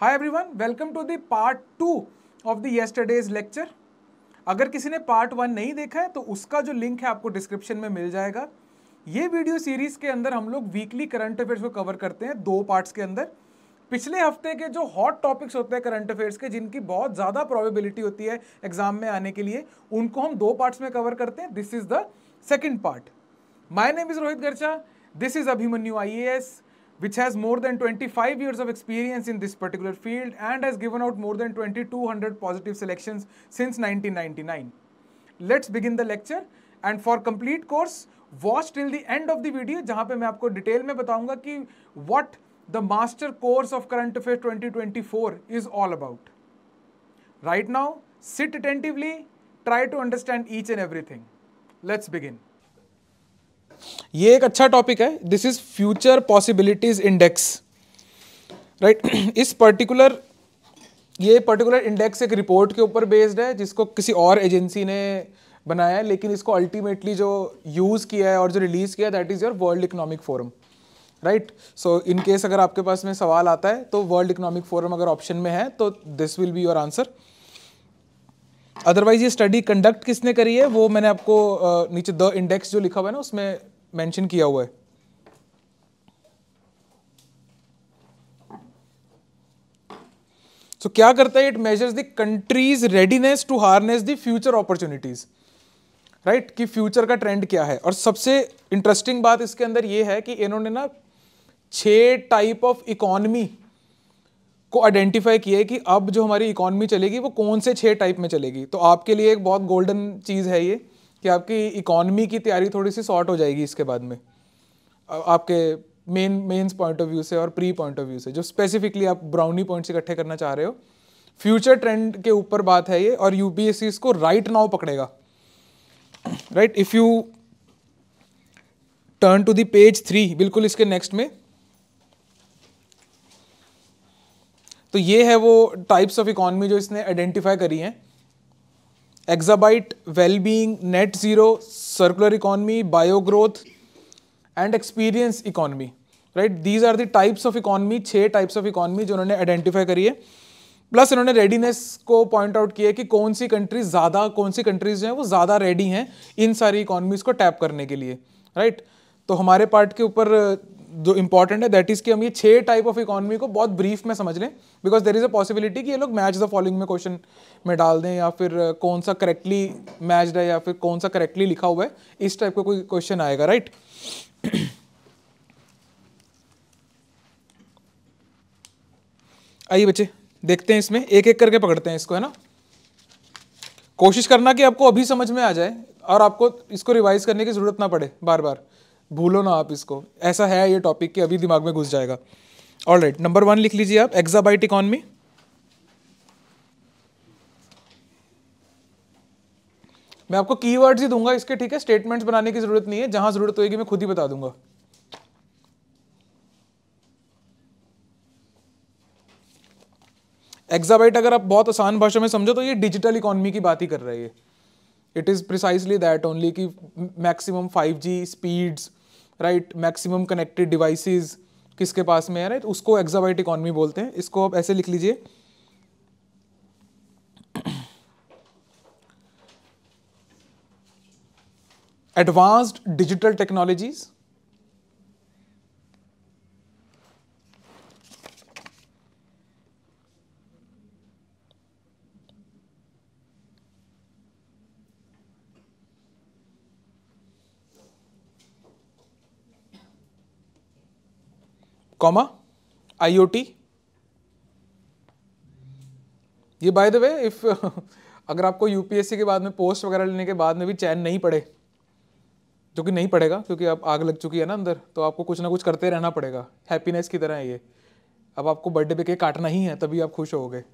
Hi everyone welcome to the part two of the yesterday's lecture अगर किसी ने part one नहीं देखा है तो उसका जो लिंक है आपको डिस्क्रिप्शन में मिल जाएगा ये वीडियो सीरीज के अंदर हम लोग वीकली करंट अफेयर्स को कवर करते हैं दो पार्ट्स के अंदर पिछले हफ्ते के जो हॉट टॉपिक्स होते हैं करंट अफेयर्स के जिनकी बहुत ज़्यादा प्रॉबेबिलिटी होती है एग्जाम में आने के लिए उनको हम दो पार्ट्स में कवर करते हैं this is the second part my name is Rohit Garcha this is Abhimanyu I A S which has more than 25 years of experience in this particular field and has given out more than 2200 positive selections since 1999. Let's begin the lecture and for complete course watch till the end of the video where I will tell you in detail what the master course of current affairs 2024 is all about. Right now sit attentively try to understand each and everything. Let's begin. ये एक अच्छा topic है this is future possibilities index right इस particular ये particular index एक report के ऊपर based है जिसको किसी और एजेंसी ने बनाया है लेकिन इसको अल्टीमेटली जो यूज़ किया है और जो रिलीज़ किया है that is your world economic forum right so in case अगर आपके पास में सवाल आता है तो वर्ल्ड इकोनॉमिक फोरम अगर ऑप्शन में है तो this will be your answer otherwise ये स्टडी कंडक्ट किसने करी है वो मैंने आपको नीचे द इंडेक्स जो लिखा हुआ है ना उसमें मेंशन किया हुआ है सो so, क्या करता है it measures the countries readiness to harness the future opportunities right कि फ्यूचर का ट्रेंड क्या है और सबसे इंटरेस्टिंग बात इसके अंदर यह है कि इन्होंने ना छह टाइप ऑफ इकोनमी को आइडेंटिफाई किया है कि अब जो हमारी इकोनमी चलेगी वो कौन से छह टाइप में चलेगी तो आपके लिए एक बहुत गोल्डन चीज़ है ये कि आपकी इकॉनमी की तैयारी थोड़ी सी शॉर्ट हो जाएगी इसके बाद में आपके main mains point of view से और प्री पॉइंट ऑफ व्यू से जो स्पेसिफिकली आप ब्राउनी पॉइंट्स इकट्ठे करना चाह रहे हो फ्यूचर ट्रेंड के ऊपर बात है ये और यू इसको राइट नाउ पकड़ेगा right if you turn to the page three बिल्कुल इसके नेक्स्ट में तो ये है वो टाइप्स ऑफ इकोनॉमी जो इसने आइडेंटिफाई करी हैं exabyte wellbeing net zero circular economy bio growth and experience economy right these are the types of economy छः टाइप्स ऑफ इकॉनमी जो उन्होंने आइडेंटिफाई करी है प्लस इन्होंने रेडीनेस को पॉइंट आउट किया कि कौन सी कंट्रीज ज़्यादा कौन सी कंट्रीज हैं वो ज़्यादा रेडी हैं इन सारी इकोनॉमीज़ को टैप करने के लिए राइट right? तो हमारे पार्ट के ऊपर जो इंपॉर्टेंट है दैट इज कि हम ये छह टाइप ऑफ इकोनॉमी को बहुत ब्रीफ में समझ लें because there is a possibility कि ये लोग मैच द फॉलोइंग में क्वेश्चन में डाल दें या फिर कौन सा करेक्टली मैच है या फिर कौन सा करेक्टली लिखा हुआ है इस टाइप का कोई क्वेश्चन आएगा राइट आइए बच्चे देखते हैं इसमें एक एक करके पकड़ते हैं इसको है ना कोशिश करना कि आपको अभी समझ में आ जाए और आपको इसको रिवाइज करने की ज़रूरत ना पड़े बार बार भूलो ना आप इसको ऐसा है ये टॉपिक कि अभी दिमाग में घुस जाएगा ऑल राइट नंबर वन लिख लीजिए आप एक्साबाइट इकॉनमी मैं आपको कीवर्ड्स ही दूंगा इसके ठीक है स्टेटमेंट्स बनाने की जरूरत नहीं है जहां जरूरत होगी मैं खुद ही बता दूंगा एग्जाबाइट अगर आप बहुत आसान भाषा में समझो तो ये डिजिटल इकोनॉमी की बात ही कर रही है it is precisely that only कि maximum 5G speeds right maximum connected devices किसके पास में है राइट उसको एक्जाबाइट इकोनॉमी बोलते हैं इसको आप ऐसे लिख लीजिए advanced digital technologies comma IoT. ये बाय द वे इफ अगर आपको यूपीएससी के बाद में पोस्ट वगैरह लेने के बाद में भी चैन नहीं पड़े जो कि नहीं पड़ेगा क्योंकि आप आग लग चुकी है ना अंदर तो आपको कुछ ना कुछ करते रहना पड़ेगा हैप्पीनेस की तरह है ये अब आपको बर्थडे पे केक काटना ही है तभी आप खुश गए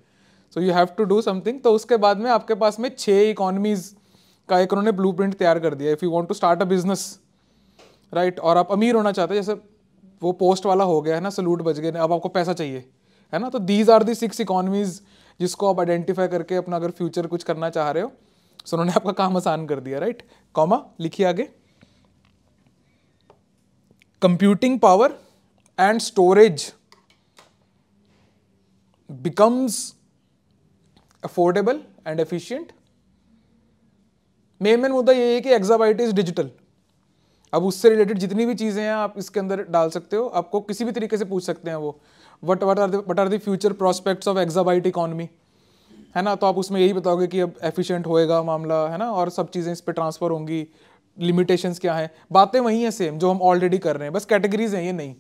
so you have to do something तो उसके बाद में आपके पास में छः इकोनमीज का एक उन्होंने ब्लू तैयार कर दिया if you want to start a business right और आप अमीर होना चाहते हैं जैसे वो पोस्ट वाला हो गया है ना सलूट बज गए अब आपको पैसा चाहिए है ना तो these are the six economies जिसको आप आइडेंटिफाई करके अपना अगर फ्यूचर कुछ करना चाह रहे हो सो उन्होंने आपका काम आसान कर दिया राइट कॉमा लिखिए आगे computing power and storage becomes affordable and efficient main main मुद्दा ये है कि एग्जाबाइट इज डिजिटल अब उससे रिलेटेड जितनी भी चीज़ें हैं आप इसके अंदर डाल सकते हो आपको किसी भी तरीके से पूछ सकते हैं वो what what are what are the future prospects of exabyte economy है ना तो आप उसमें यही बताओगे कि अब एफिशिएंट होएगा मामला है ना और सब चीज़ें इस पर ट्रांसफ़र होंगी लिमिटेशंस क्या हैं बातें वही हैं सेम जो हम ऑलरेडी कर रहे हैं बस कैटेगरीज हैं ये नहीं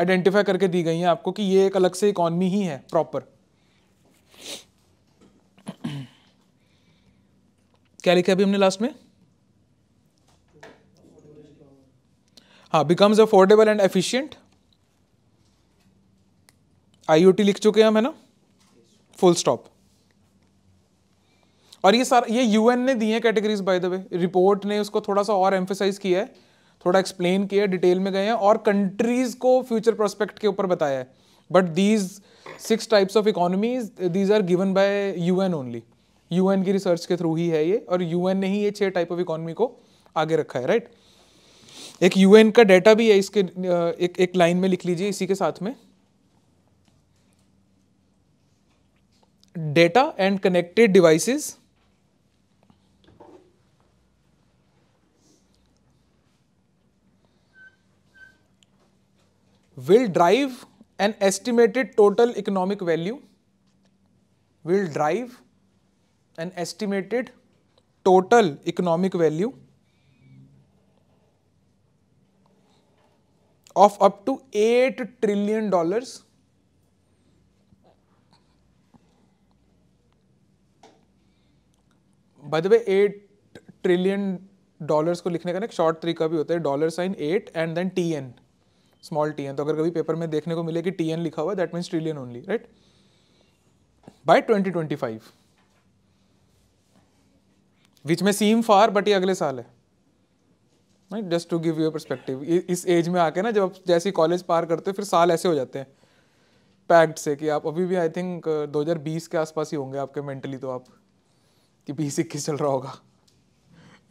आइडेंटिफाई करके दी गई हैं आपको कि ये एक अलग से इकॉनमी ही है प्रॉपर क्या लिखा अभी हमने लास्ट में हाँ becomes affordable and efficient IoT लिख चुके हैं हम है ना फुल स्टॉप और ये सारा ये यूएन ने दिए categories by the way report ने उसको थोड़ा सा और एम्फेसाइज किया है थोड़ा एक्सप्लेन किया है डिटेल में गए हैं और कंट्रीज को फ्यूचर प्रोस्पेक्ट के ऊपर बताया है but these six types of economies these are given by UN only UN की रिसर्च के थ्रू ही है ये और यूएन ने ही ये छह टाइप ऑफ इकोनॉमी को आगे रखा है राइट right? एक यूएन का डाटा भी है इसके एक एक लाइन में लिख लीजिए इसी के साथ में data and connected devices will drive an estimated total economic value will drive an estimated total economic value of up to 8 trillion dollars by the way 8 trillion dollars को लिखने का ना एक शॉर्ट तरीका भी होता है dollar sign eight and then T N small T N तो अगर कभी पेपर में देखने को मिले कि टी एन लिखा हुआ that means trillion only right by 2025 which में सीम फार बट ये अगले साल है right just to give your perspective इस एज में आके ना जब आप जैसे कॉलेज पार करते हो फिर साल ऐसे हो जाते हैं पैक्ड से कि आप अभी भी आई थिंक 2020 के आसपास ही होंगे आपके मेंटली तो आप कि बीस इक्कीस चल रहा होगा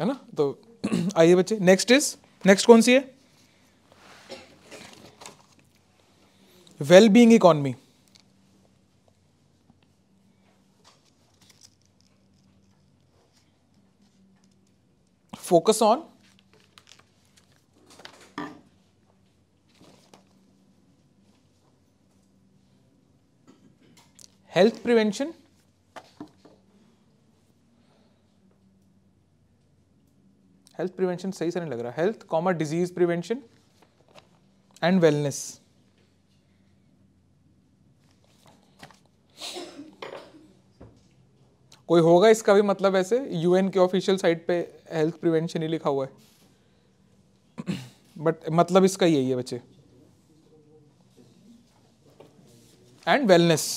है ना तो आइए बच्चे नेक्स्ट इज नेक्स्ट कौन सी है well being economy focus on health prevention health prevention सही से नहीं लग रहा health comma disease prevention and wellness कोई होगा इसका भी मतलब ऐसे यूएन के ऑफिशियल साइट पे हेल्थ प्रिवेंशन ही लिखा हुआ है बट मतलब इसका यही है बच्चे एंड वेलनेस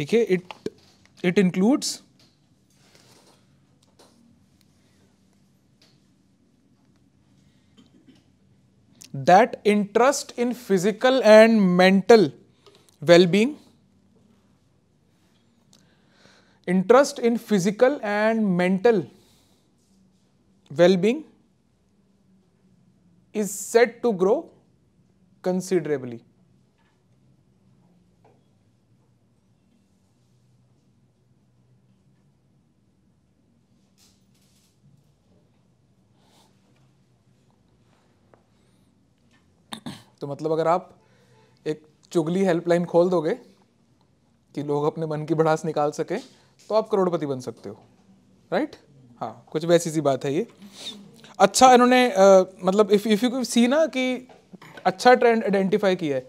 लिखिए it it includes that interest in physical and mental well-being interest in physical and mental well-being is said to grow considerably तो मतलब अगर आप एक चुगली हेल्पलाइन खोल दोगे कि लोग अपने मन की भड़ास निकाल सकें तो आप करोड़पति बन सकते हो राइट हाँ कुछ वैसी सी बात है ये अच्छा इन्होंने मतलब इफ़ इफ़ यू सी ना कि अच्छा ट्रेंड आइडेंटिफाई किया है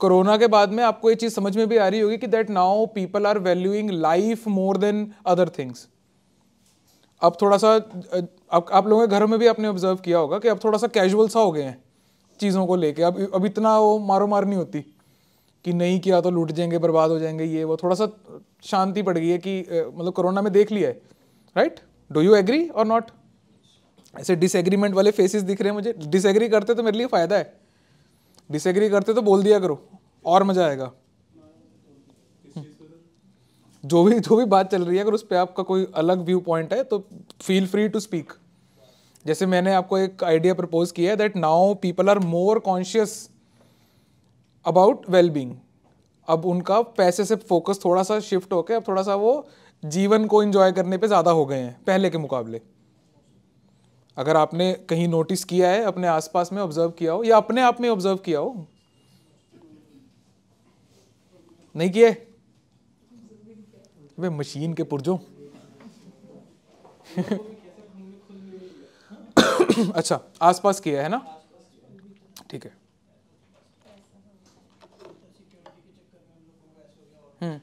कोरोना के बाद में आपको ये चीज़ समझ में भी आ रही होगी कि that now people are valuing life more than other things अब थोड़ा सा आप, आप लोगों के घर में भी आपने ऑब्जर्व किया होगा कि अब थोड़ा सा कैजुअल सा हो गए हैं चीज़ों को लेके अब अब इतना वो मारो मार नहीं होती कि नहीं किया तो लूट जाएंगे बर्बाद हो जाएंगे ये वो थोड़ा सा शांति पड़ गई है कि मतलब कोरोना में देख लिया है राइट डू यू एग्री और नॉट ऐसे डिसएग्रीमेंट वाले फेसेस दिख रहे हैं मुझे डिसएग्री करते तो मेरे लिए फ़ायदा है डिसएग्री करते तो बोल दिया करो और मज़ा आएगा जो भी जो भी बात चल रही है अगर उस पर आपका कोई अलग व्यू पॉइंट है तो फील फ्री टू स्पीक जैसे मैंने आपको एक आइडिया प्रपोज किया है that now people are more conscious about wellbeing अब उनका पैसे से फोकस थोड़ा सा शिफ्ट होकर अब थोड़ा सा वो जीवन को इन्जॉय करने पे ज़्यादा हो गए हैं पहले के मुकाबले अगर आपने कहीं नोटिस किया है अपने आसपास में ऑब्जर्व किया हो या अपने आप में ऑब्जर्व किया हो नहीं किए वे मशीन के पुरजो अच्छा आसपास किया है ना ठीक है हम्म।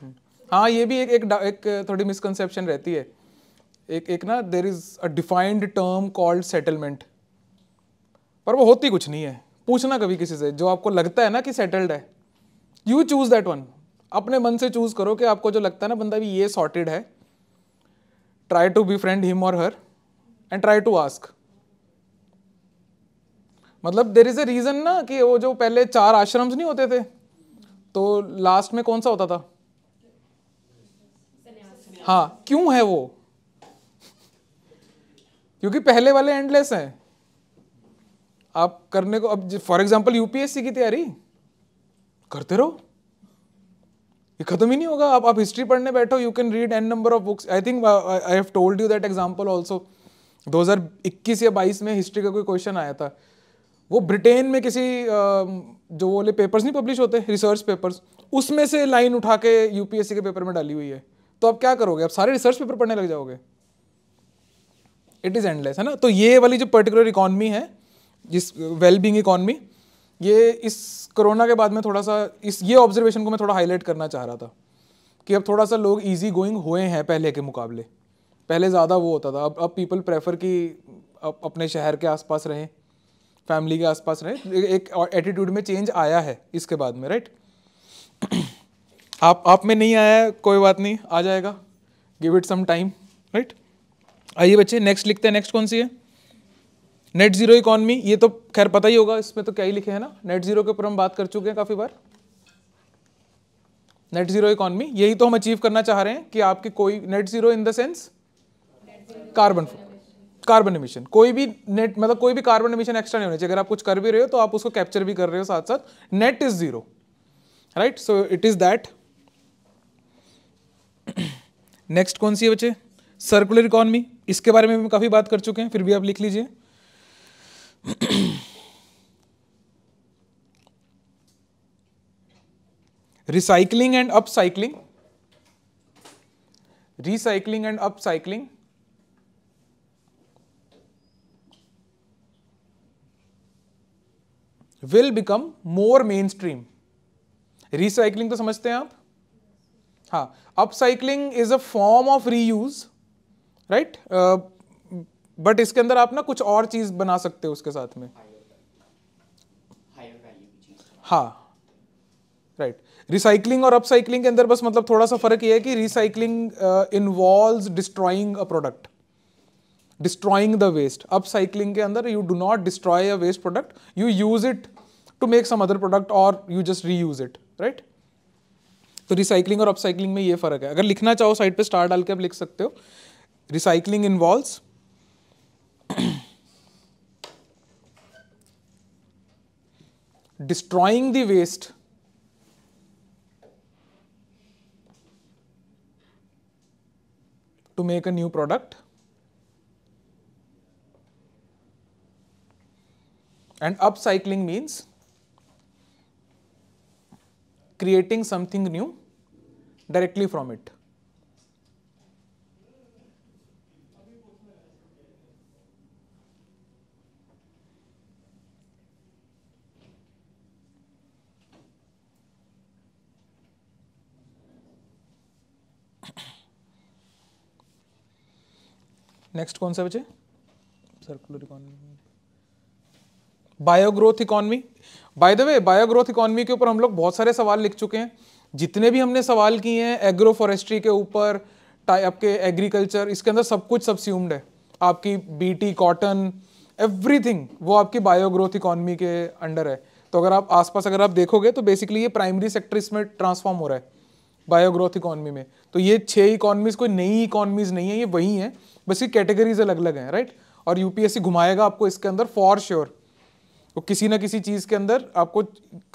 हम्म। हाँ ये भी एक एक, एक थोड़ी मिसकंसेप्शन रहती है एक एक ना there is a defined term called settlement पर वो होती कुछ नहीं है पूछना कभी किसी से जो आपको लगता है ना कि सेटल्ड है यू चूज दैट वन अपने मन से चूज करो कि आपको जो लगता है ना बंदा भी ये सॉर्टेड है try to be friend him और her and try to ask मतलब देर इज ए रीजन ना कि वो जो पहले चार आश्रम नहीं होते थे तो लास्ट में कौन सा होता था हाँ क्यों है वो क्योंकि पहले वाले एंडलेस हैं आप करने को अब फॉर एग्जाम्पल यूपीएससी की तैयारी करते रहो ये खत्म ही नहीं होगा आप आप हिस्ट्री पढ़ने बैठो you can read a number of books I think I have told you that example also 2021 या 22 में हिस्ट्री का कोई क्वेश्चन आया था वो ब्रिटेन में किसी जो बोले पेपर्स नहीं पब्लिश होते रिसर्च पेपर्स उसमें से लाइन उठा के यूपीएससी के पेपर में डाली हुई है तो आप क्या करोगे आप सारे रिसर्च पेपर पढ़ने लग जाओगे इट इज़ एंडलेस है ना तो ये वाली जो पर्टिकुलर इकॉनमी है जिस वेल बींग इकॉनमी ये इस कोरोना के बाद में थोड़ा सा इस ये ऑब्जर्वेशन को मैं थोड़ा हाईलाइट करना चाह रहा था कि अब थोड़ा सा लोग ईजी गोइंग हुए हैं पहले के मुकाबले पहले ज़्यादा वो होता था अब अब पीपल प्रेफर कि अब अपने शहर के आसपास रहें फैमिली के आसपास रहें एक एटीट्यूड में चेंज आया है इसके बाद में राइट आप आप में नहीं आया कोई बात नहीं आ जाएगा give it some time right आइए बच्चे नेक्स्ट लिखते हैं नेक्स्ट कौन सी है नेट जीरो इकॉनमी ये तो खैर पता ही होगा इसमें तो क्या ही लिखे हैं ना नेट जीरो के ऊपर हम बात कर चुके हैं काफ़ी बार नेट जीरो इकॉनमी यही तो हम अचीव करना चाह रहे हैं कि आपकी कोई net zero in the sense carbon carbon emission कोई भी नेट मतलब कोई भी कार्बन एमिशन एक्स्ट्रा नहीं होना चाहिए अगर आप कुछ कर भी रहे हो तो आप उसको कैप्चर भी कर रहे हो साथ साथ net is zero right so it is that next कौन सी है बच्चे सर्कुलर इकोनॉमी इसके बारे में भी काफ़ी बात कर चुके हैं फिर भी आप लिख लीजिए recycling and upcycling recycling and up will become more mainstream recycling तो समझते हैं आप हाँ upcycling is a form of reuse right but इसके अंदर आप ना कुछ और चीज बना सकते हो उसके साथ में हाँ राइट रिसाइकलिंग और अपसाइकलिंग के अंदर बस मतलब थोड़ा सा फर्क ये है कि recycling involve destroying a product destroying the waste upcycling के अंदर you do not destroy a waste product you use it to make some other product और you just reuse it right तो रिसाइकलिंग और upcycling में ये फर्क है अगर लिखना चाहो साइड पे स्टार डाल के आप लिख सकते हो recycling involve destroying the waste to make a new product And upcycling means creating something new directly from it. Next, कौन सा बचे biogrowth economy by the way biogrowth economy के ऊपर हम लोग बहुत सारे सवाल लिख चुके हैं जितने भी हमने सवाल किए हैं एग्रो फॉरेस्ट्री के ऊपर आपके एग्रीकल्चर इसके अंदर सब कुछ सब्स्यूम्ड है आपकी बीटी कॉटन एवरीथिंग वो आपकी बायोग्रोथ इकॉनमी के अंडर है तो अगर आप आसपास अगर आप देखोगे तो बेसिकली ये प्राइमरी सेक्टर इसमें ट्रांसफॉर्म हो रहा है बायोग्रोथ इकॉनमी में तो ये छह इकॉनमीज कोई नई इकॉनमीज नहीं है ये वही हैं बस ये कैटेगरीज अलग अलग हैं राइट और यूपीएससी घुमाएगा आपको इसके अंदर फॉर श्योर sure. तो किसी ना किसी चीज़ के अंदर आपको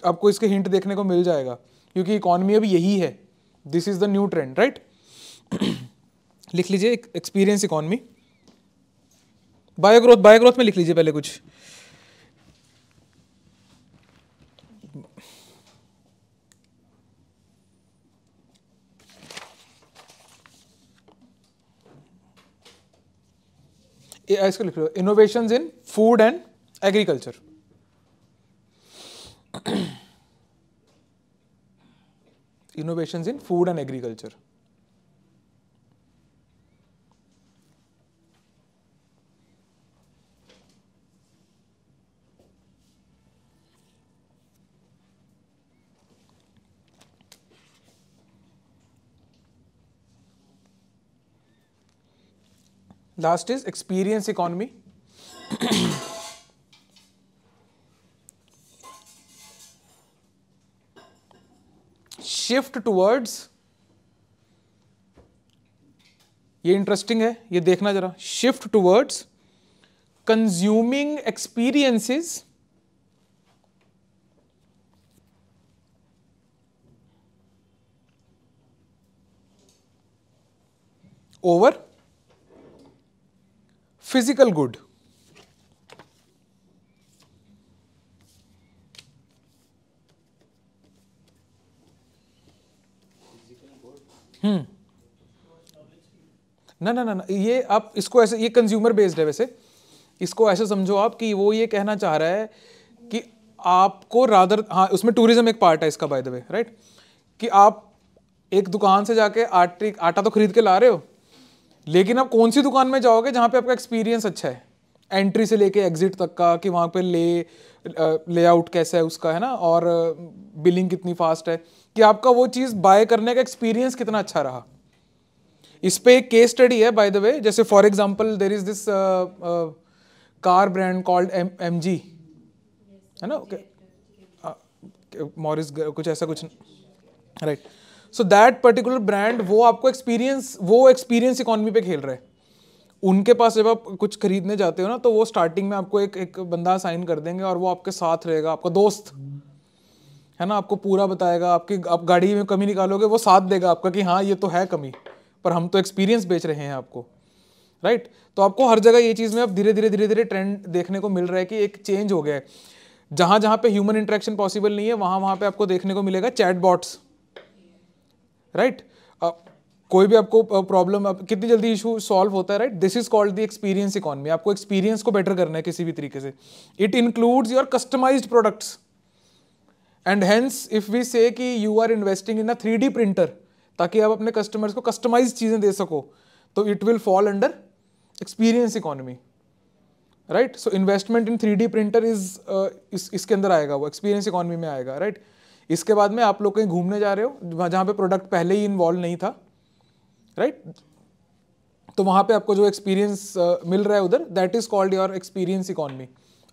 आपको इसके हिंट देखने को मिल जाएगा क्योंकि इकॉनमी अब यही है this is the new trend right लिख लीजिए एक्सपीरियंस इकॉनमी बायोग्रोथ बायोग्रोथ में लिख लीजिए पहले कुछ इसको लिख लो innovation in food and agriculture innovations in food and agriculture. Last is experience economy. Shift towards ये इंटरेस्टिंग है ये देखना जरा shift towards consuming experiences over physical good hmm. ना ना ना ये आप इसको ऐसे ये कंज्यूमर बेस्ड है वैसे इसको ऐसे समझो आप कि वो ये कहना चाह रहा है कि आपको रादर हाँ उसमें टूरिज्म एक पार्ट है इसका बाय द वे राइट कि आप एक दुकान से जाके आटे आटा तो खरीद के ला रहे हो लेकिन आप कौन सी दुकान में जाओगे जहाँ पे आपका एक्सपीरियंस अच्छा है एंट्री से लेके एग्जिट तक का कि वहाँ पे ले लेआउट कैसा है उसका है ना और बिलिंग कितनी फास्ट है कि आपका वो चीज़ बाय करने का एक्सपीरियंस कितना अच्छा रहा इस पर एक केस स्टडी है बाय द वे जैसे for example there is this car brand called M G है ना ओके मॉरिस uh, कुछ ऐसा कुछ right so that particular brand वो आपको एक्सपीरियंस वो एक्सपीरियंस इकोनॉमी पे खेल रहे हैं उनके पास जब आप कुछ खरीदने जाते हो ना तो वो स्टार्टिंग में आपको एक एक बंदा साइन कर देंगे और वो आपके साथ रहेगा आपका दोस्त है ना आपको पूरा बताएगा आपकी आप गाड़ी में कमी निकालोगे वो साथ देगा आपका कि हाँ ये तो है कमी पर हम तो एक्सपीरियंस बेच रहे हैं आपको राइट right? तो आपको हर जगह ये चीज़ में अब धीरे धीरे धीरे धीरे ट्रेंड देखने को मिल रहा है कि एक चेंज हो गया है जहाँ जहाँ पे ह्यूमन इंट्रैक्शन पॉसिबल नहीं है वहाँ वहाँ पे आपको देखने को मिलेगा चैट बॉट्स राइट कोई भी आपको प्रॉब्लम आप, कितनी जल्दी इशू सॉल्व होता है right this is called the experience economy आपको एक्सपीरियंस को बेटर करना है किसी भी तरीके से it includes your customised products and hence if we say कि you are investing in a three D printer ताकि आप अपने कस्टमर्स को कस्टमाइज चीज़ें दे सको तो it will fall under experience economy right so investment in three D printer is इसके अंदर आएगा वो एक्सपीरियंस इकोनॉमी में आएगा राइट right? इसके बाद में आप लोग कहीं घूमने जा रहे हो जहाँ पे प्रोडक्ट पहले ही इन्वॉल्व नहीं था राइट right? तो वहाँ पे आपको जो एक्सपीरियंस uh, मिल रहा है उधर that is called your experience economy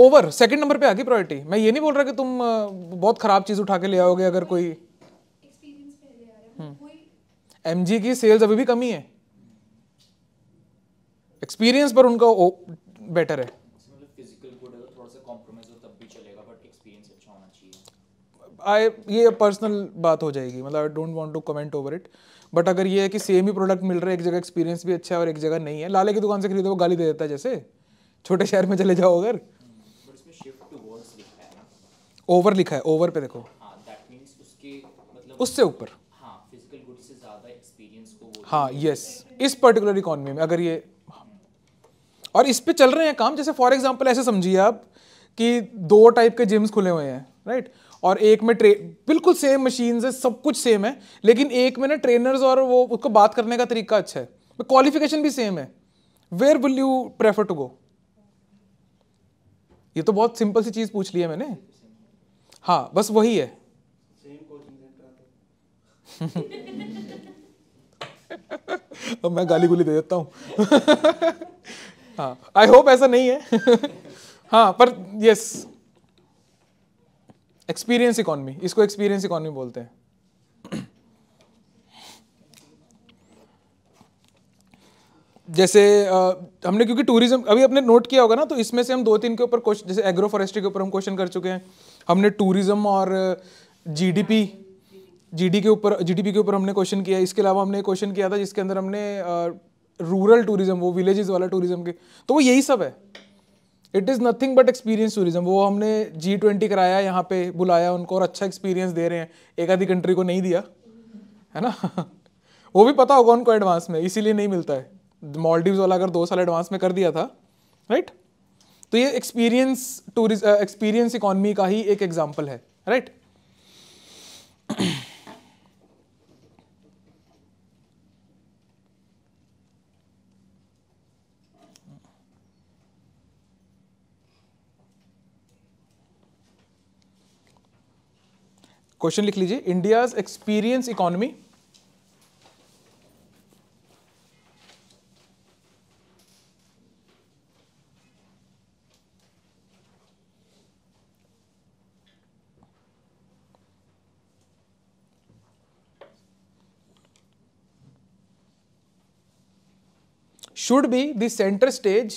over second number पे आ गई प्रायोरिटी मैं ये नहीं बोल रहा कि तुम बहुत खराब चीज़ उठा के ले आओगे अगर कोई एम हम्म। जी की सेल्स अभी भी कमी है एक्सपीरियंस पर उनका ओ, बेटर है मतलब तो अच्छा आई ये पर्सनल बात हो जाएगी मतलब I don't want to comment over it but अगर ये है कि सेम ही प्रोडक्ट मिल रहा है एक जगह एक्सपीरियंस भी अच्छा है और एक जगह नहीं है लाले की दुकान से खरीदो वो गाली दे देता है जैसे छोटे शहर में चले जाओ अगर ओवर लिखा है ओवर पे देखो हाँ, मतलब उससे ऊपर हाँ यस हाँ, इस पर्टिकुलर इकोनॉमी में अगर ये हाँ। और इस पे चल रहे हैं काम जैसे फॉर एग्जांपल ऐसे समझिए आप कि दो टाइप के जिम्स खुले हुए हैं राइट और एक में ट्रे बिल्कुल सेम मशीन है सब कुछ सेम है लेकिन एक में ना ट्रेनर्स और वो उसको बात करने का तरीका अच्छा है क्वालिफिकेशन भी सेम है where will you prefer to go ये तो बहुत सिंपल सी चीज़ पूछ ली है मैंने हाँ बस वही है अब मैं गाली गुली दे देता हूँ हाँ आई होप ऐसा नहीं है हाँ पर यस एक्सपीरियंस इकोनॉमी इसको एक्सपीरियंस इकोनॉमी बोलते हैं जैसे आ, हमने क्योंकि टूरिज्म अभी आपने नोट किया होगा ना तो इसमें से हम दो तीन के ऊपर क्वेश्चन जैसे एग्रो फॉरेस्ट्री के ऊपर हम क्वेश्चन कर चुके हैं हमने टूरिज्म और जीडीपी जीडी के ऊपर जीडीपी के ऊपर हमने क्वेश्चन किया इसके अलावा हमने क्वेश्चन किया था जिसके अंदर हमने रूरल टूरिज्म वो विलेजेस वाला टूरिज्म के तो वो यही सब है it is nothing but experience tourism वो हमने जी ट्वेंटी कराया यहाँ पे बुलाया उनको और अच्छा एक्सपीरियंस दे रहे हैं एक आधी कंट्री को नहीं दिया है ना वो भी पता होगा उनको एडवांस में इसीलिए नहीं मिलता है मॉलडीव वाला अगर दो साल एडवांस में कर दिया था राइट तो ये एक्सपीरियंस टूरिज एक्सपीरियंस इकोनॉमी का ही एक एग्जाम्पल है राइट क्वेश्चन लिख लीजिए India's experience economy should be the center stage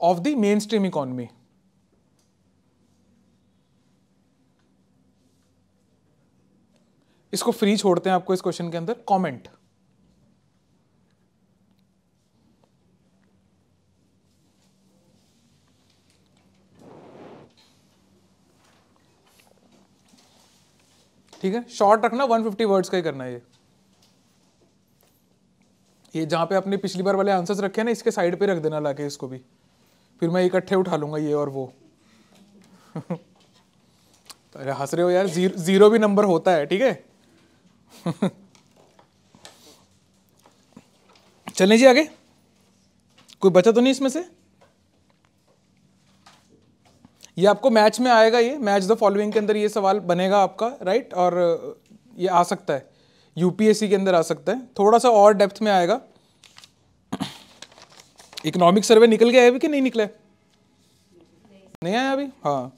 of the mainstream economy. इसको फ्री छोड़ते हैं आपको इस क्वेश्चन के अंदर कमेंट ठीक है शॉर्ट रखना 150 वर्ड्स का ही करना है ये ये जहां पे आपने पिछली बार वाले आंसर्स रखे हैं ना इसके साइड पे रख देना लाके इसको भी फिर मैं इकट्ठे उठा लूंगा ये और वो तो अरे हंस रहे हो यार जीर, जीरो भी नंबर होता है ठीक है चलें जी आगे कोई बचा तो नहीं इसमें से ये आपको मैच में आएगा ये मैच द फॉलोइंग के अंदर ये सवाल बनेगा आपका राइट और ये आ सकता है यूपीएससी के अंदर आ सकता है थोड़ा सा और डेप्थ में आएगा इकोनॉमिक सर्वे निकल गया है अभी कि नहीं निकला नहीं आया अभी हाँ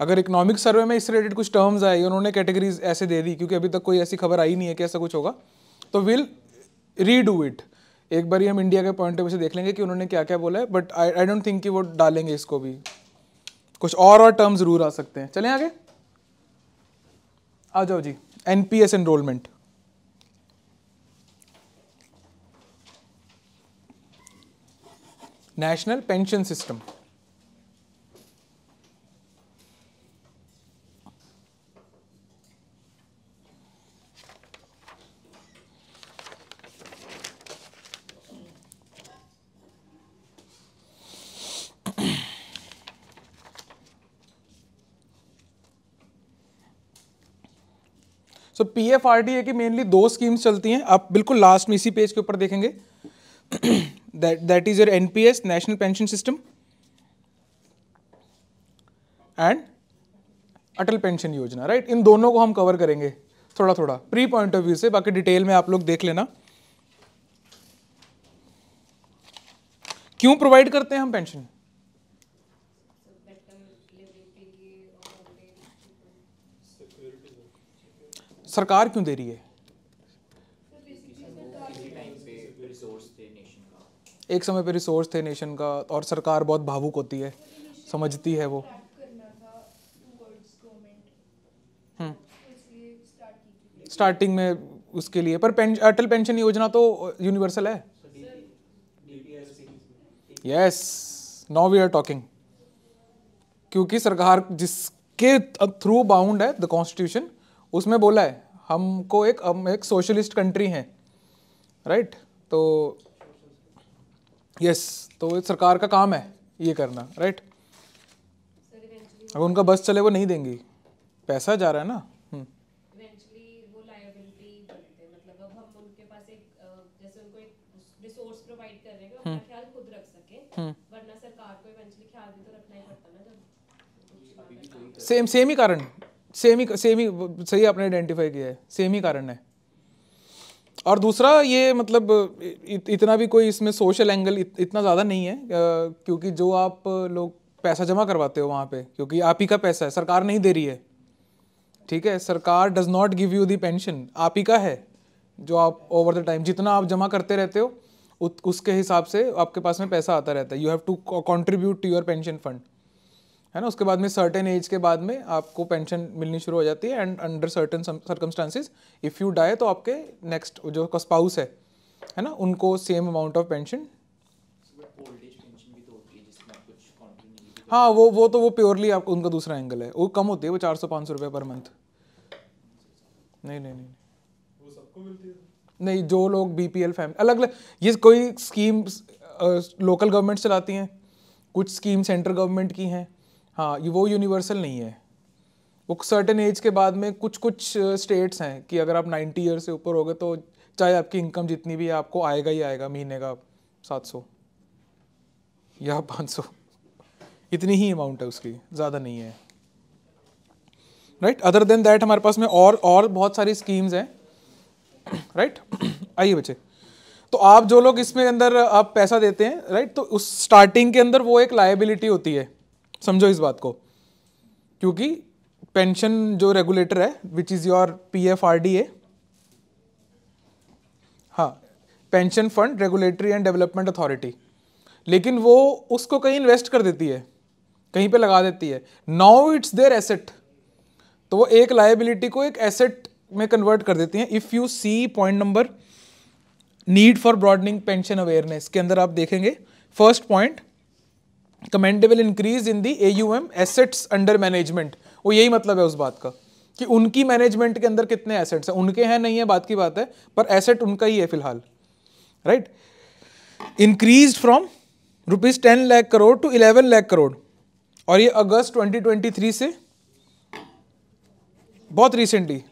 अगर इकोनॉमिक सर्वे में इस रिलेटेड कुछ टर्म्स आए उन्होंने कैटेगरीज ऐसे दे दी क्योंकि अभी तक कोई ऐसी खबर आई नहीं है कि ऐसा कुछ होगा तो विल रीडू इट एक बार ही हम इंडिया के पॉइंट ऑफ व्यू से देख लेंगे कि उन्होंने क्या क्या बोला है but I I don't think कि वो डालेंगे इसको भी कुछ और और टर्म जरूर आ सकते हैं चलें आगे आ जाओ जी NPS enrolment national pension system so P F R D A की मेनली दो स्कीम्स चलती हैं आप बिल्कुल लास्ट में इसी पेज के ऊपर देखेंगे that is your N P S national pension system and Atal pension Yojana right इन दोनों को हम कवर करेंगे थोड़ा थोड़ा प्री पॉइंट ऑफ व्यू से बाकी डिटेल में आप लोग देख लेना क्यों प्रोवाइड करते हैं हम पेंशन सरकार क्यों दे रही है एक समय पे रिसोर्स थे नेशन का और सरकार बहुत भावुक होती है समझती है वो स्टार्टिंग हम्म। में उसके लिए पर पेंश, अटल पेंशन योजना तो यूनिवर्सल है yes now we are talking क्योंकि सरकार जिसके थ्रू बाउंड है द कॉन्स्टिट्यूशन उसमें बोला है हमको एक हम एक सोशलिस्ट कंट्री हैं राइट तो यस तो सरकार का काम है ये करना राइट अगर उनका बस चले वो नहीं देंगी पैसा जा रहा है ना हम्म। मतलब सेम हम्म। सेम हम्म। तो तो ही कारण सेम ही सेम ही सही आपने आइडेंटिफाई किया है सेम ही कारण है और दूसरा ये मतलब इत, इतना भी कोई इसमें सोशल एंगल इत, इतना ज़्यादा नहीं है क्योंकि जो आप लोग पैसा जमा करवाते हो वहाँ पे क्योंकि आप ही का पैसा है सरकार नहीं दे रही है ठीक है सरकार does not give you the pension आप ही का है जो आप ओवर द टाइम जितना आप जमा करते रहते हो उसके हिसाब से आपके पास में पैसा आता रहता है you have to contribute to your pension fund है ना उसके बाद में सर्टेन एज के बाद में आपको पेंशन मिलनी शुरू हो जाती है and under certain circumstances if you die तो आपके नेक्स्ट जो स्पाउस है है ना उनको सेम अमाउंट ऑफ पेंशन हाँ वो वो तो वो प्योरली आपको उनका दूसरा एंगल है वो कम होती है वो चार सौ पाँच सौ रुपये पर मंथ नहीं नहीं नहीं वो सबको मिलती है नहीं जो लोग बी पी एल फैमिली अलग अलग ये कोई स्कीम्स लोकल गवर्नमेंट चलाती हैं कुछ स्कीम सेंट्रल गवर्नमेंट की हैं हाँ ये वो यूनिवर्सल नहीं है वो सर्टन एज के बाद में कुछ कुछ स्टेट्स हैं कि अगर आप नाइन्टी ईयर से ऊपर हो गए तो चाहे आपकी इनकम जितनी भी है आपको आएगा ही आएगा महीने का सात सौ या पाँच सौ इतनी ही अमाउंट है उसकी ज़्यादा नहीं है राइट अदर देन दैट हमारे पास में और और बहुत सारी स्कीम्स हैं राइट आइए बच्चे तो आप जो लोग इसमें अंदर आप पैसा देते हैं राइट तो उस स्टार्टिंग के अंदर वो एक लाइबिलिटी होती है समझो इस बात को क्योंकि पेंशन जो रेगुलेटर है which is your P F R D A हाँ pension fund regulatory and development authority लेकिन वो उसको कहीं इन्वेस्ट कर देती है कहीं पे लगा देती है नाउ इट्स देयर एसेट तो वो एक लाइबिलिटी को एक एसेट में कन्वर्ट कर देती हैं if you see point number need for broadening pension awareness के अंदर आप देखेंगे first point commendable increase in the A M assets under management वो यही मतलब है उस बात का कि उनकी मैनेजमेंट के अंदर कितने एसेट्स हैं उनके हैं नहीं है बात की बात है पर एसेट उनका ही है फिलहाल right increase from rupees ten lakh crore to eleven lakh crore और ये अगस्त 2023 से बहुत रिसेंटली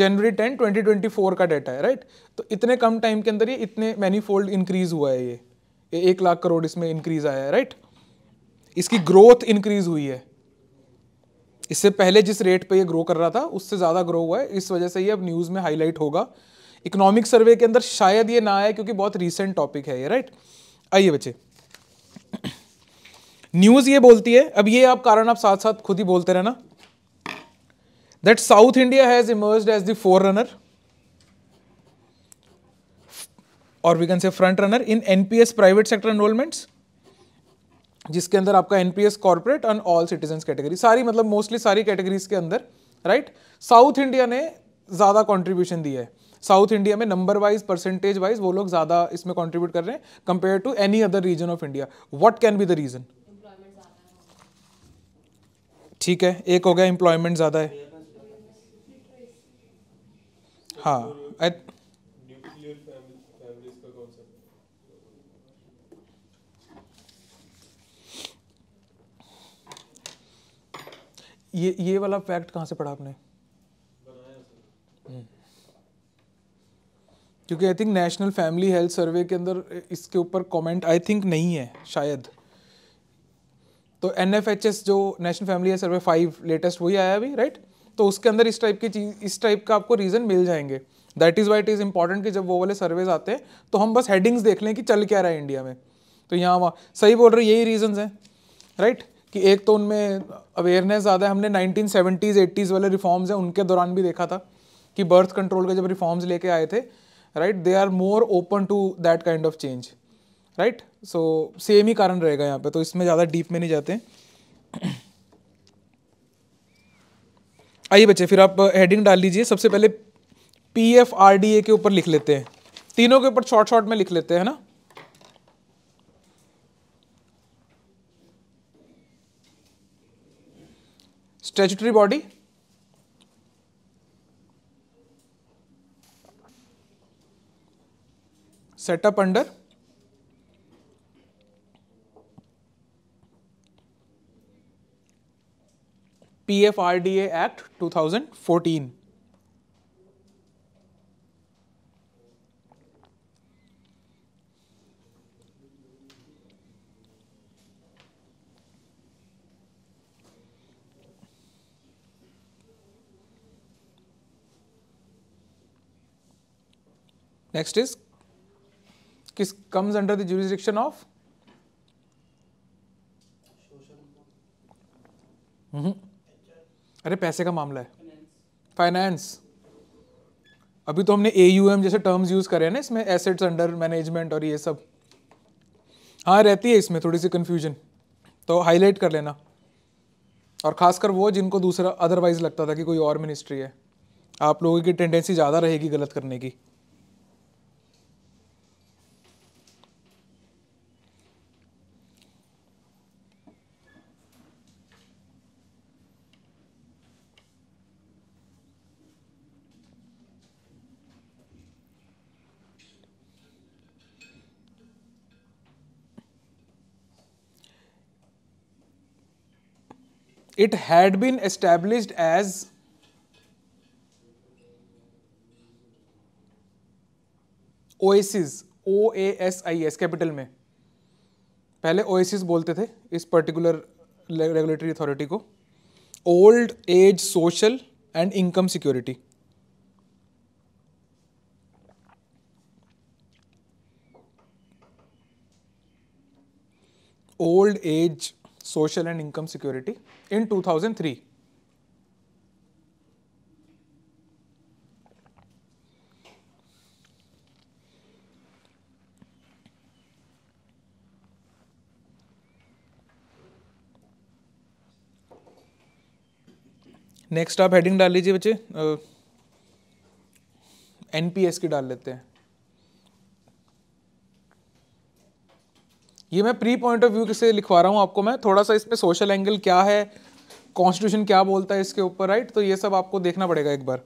जनवरी 10 2024 का डेटा है राइट तो इतने कम टाइम के अंदर ये इतने मैनीफोल्ड इंक्रीज हुआ है ये एक लाख करोड़ इसमें इंक्रीज आया है राइट इसकी ग्रोथ इंक्रीज हुई है इससे पहले जिस रेट पे ये ग्रो कर रहा था उससे ज़्यादा ग्रो हुआ है इस वजह से ये अब न्यूज़ में हाईलाइट होगा इकोनॉमिक सर्वे के अंदर शायद ये ना आए क्योंकि बहुत रीसेंट टॉपिक है ये राइट आइए बच्चे न्यूज़ ये बोलती है अब ये आप कारण आप साथ साथ खुद ही बोलते रहना that South India has emerge as the forerunner और we can say front runner in NPS private sector enrolments जिसके अंदर आपका एनपीएस corporate and all citizen category सारी मतलब मोस्टली सारी कैटेगरीज के अंदर राइट साउथ इंडिया ने ज़्यादा कॉन्ट्रीब्यूशन दिया है साउथ इंडिया में नंबर वाइज परसेंटेज वाइज वो लोग ज़्यादा इसमें कॉन्ट्रीब्यूट कर रहे हैं compare to any other region of India what can be the reason ठीक है एक हो गया एम्प्लॉयमेंट ज़्यादा है हाँ ये ये वाला फैक्ट कहाँ से पढ़ा आपने हम्म। क्योंकि I think national family health survey के अंदर इसके ऊपर कमेंट आई थिंक नहीं है शायद तो एन जो national family health survey five latest वही आया अभी राइट right? तो उसके अंदर इस टाइप की चीज इस टाइप का आपको रीज़न मिल जाएंगे that is why it is important कि जब वो वाले सर्वेज आते हैं तो हम बस हेडिंग्स देख लें कि चल क्या रहा है इंडिया में तो यहाँ वहाँ सही बोल रहे यही रीजन है राइट right? कि एक तो उनमें अवेयरनेस ज़्यादा है हमने 1970s 80s वाले रिफॉर्म्स हैं उनके दौरान भी देखा था कि बर्थ कंट्रोल के जब रिफॉर्म्स लेके आए थे right they are more open to that kind of change right so same ही कारण रहेगा यहाँ पे तो इसमें ज़्यादा डीप में नहीं जाते आइए बच्चे फिर आप हेडिंग डाल लीजिए सबसे पहले P F R D A के ऊपर लिख लेते हैं तीनों के ऊपर शॉर्ट शॉर्ट में लिख लेते हैं ना statutory body set up under PFRDA Act 2014. Next is किस comes under the jurisdiction of हम्म। अरे पैसे का मामला है फाइनेंस अभी तो हमने ए यू एम जैसे टर्म्स यूज करे हैं ना इसमें एसेट्स अंडर मैनेजमेंट और ये सब हाँ रहती है इसमें थोड़ी सी कंफ्यूजन तो हाईलाइट कर लेना और ख़ासकर वो जिनको दूसरा अदरवाइज़ लगता था कि कोई और मिनिस्ट्री है आप लोगों की टेंडेंसी ज़्यादा रहेगी गलत करने की it had been established as OASIS O A S I S capital में पहले ओएसिस बोलते थे इस पर्टिकुलर रेगुलेटरी अथॉरिटी को old age social and income security old age social and income security in 2003. Next आप हेडिंग डाल लीजिए बच्चे एनपीएस की डाल लेते हैं ये मैं प्री पॉइंट ऑफ व्यू से लिखवा रहा हूँ आपको मैं थोड़ा सा इसमें सोशल एंगल क्या है कॉन्स्टिट्यूशन क्या बोलता है इसके ऊपर राइट तो ये सब आपको देखना पड़ेगा एक बार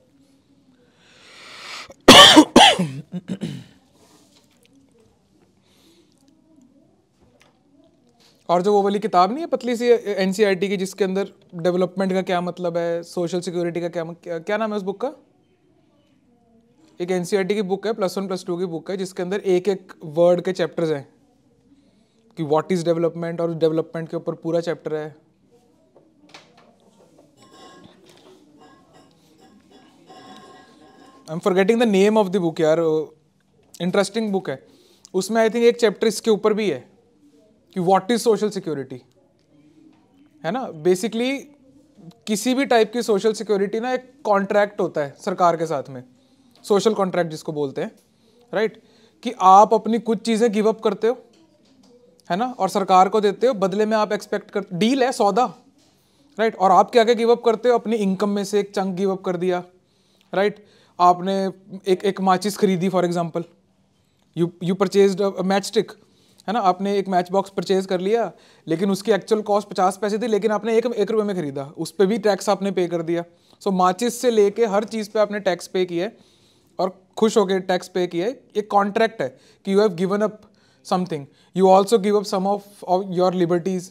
और जो वो वाली किताब नहीं है पतली सी एनसीईआरटी e की जिसके अंदर डेवलपमेंट का क्या मतलब है सोशल सिक्योरिटी का क्या क्या नाम है उस बुक का एक एनसीईआरटी e की बुक है प्लस वन प्लस टू की बुक है जिसके अंदर एक एक वर्ड के चैप्टर्स हैं कि व्हाट इज़ डेवलपमेंट और डेवलपमेंट के ऊपर पूरा चैप्टर है I am forgetting the name of the book यार इंटरेस्टिंग बुक है उसमें आई थिंक एक चैप्टर इसके ऊपर भी है कि व्हाट इज़ सोशल सिक्योरिटी है ना बेसिकली किसी भी टाइप की सोशल सिक्योरिटी ना एक कॉन्ट्रैक्ट होता है सरकार के साथ में सोशल कॉन्ट्रैक्ट जिसको बोलते हैं राइट right? कि आप अपनी कुछ चीज़ें गिव अप करते हो है ना और सरकार को देते हो बदले में आप एक्सपेक्ट कर डील है सौदा राइट और आप क्या क्या गिव अप करते हो अपनी इनकम में से एक चंक गिव अप कर दिया राइट आपने एक एक माचिस खरीदी for example you you purchase matchstick है ना आपने एक मैच बॉक्स परचेज कर लिया लेकिन उसकी एक्चुअल कॉस्ट पचास पैसे थी लेकिन आपने एक एक रुपये में खरीदा उस पर भी टैक्स आपने पे कर दिया सो so, माचिस से लेके हर चीज़ पे आपने टैक्स पे किया है और खुश होकर टैक्स पे किया है एक कॉन्ट्रैक्ट है कि you have given up something you also give up some of your liberties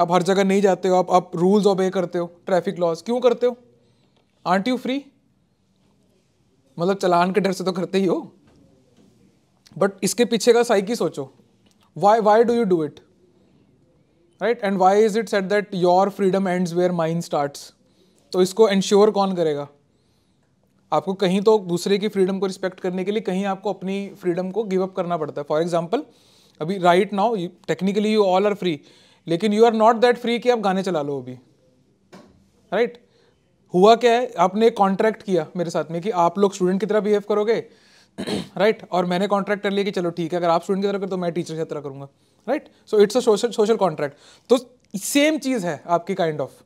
आप हर जगह नहीं जाते हो आप आप रूल्स ऑबे करते हो ट्रैफिक लॉज क्यों करते हो आंट यू फ्री मतलब चलान के डर से तो करते ही हो बट इसके पीछे का साइकी सोचो Y why do you do it right and Y is it set that your freedom ends where mind starts तो इसको इंश्योर कौन करेगा आपको कहीं तो दूसरे की फ्रीडम को रिस्पेक्ट करने के लिए कहीं आपको अपनी फ्रीडम को गिव अप करना पड़ता है फॉर एग्जाम्पल अभी right now technically you all are free लेकिन you are not that free कि आप गाने चला लो अभी राइट right? हुआ क्या है आपने एक कॉन्ट्रैक्ट किया मेरे साथ में कि आप लोग स्टूडेंट की तरह बिहेव करोगे राइट right? और मैंने कॉन्ट्रैक्ट कर लिया कि चलो ठीक है अगर आप स्टूडेंट की तरह करो तो मैं टीचर की तरह करूंगा right so it's a social social contract तो सेम चीज़ है आपकी kind kind of of.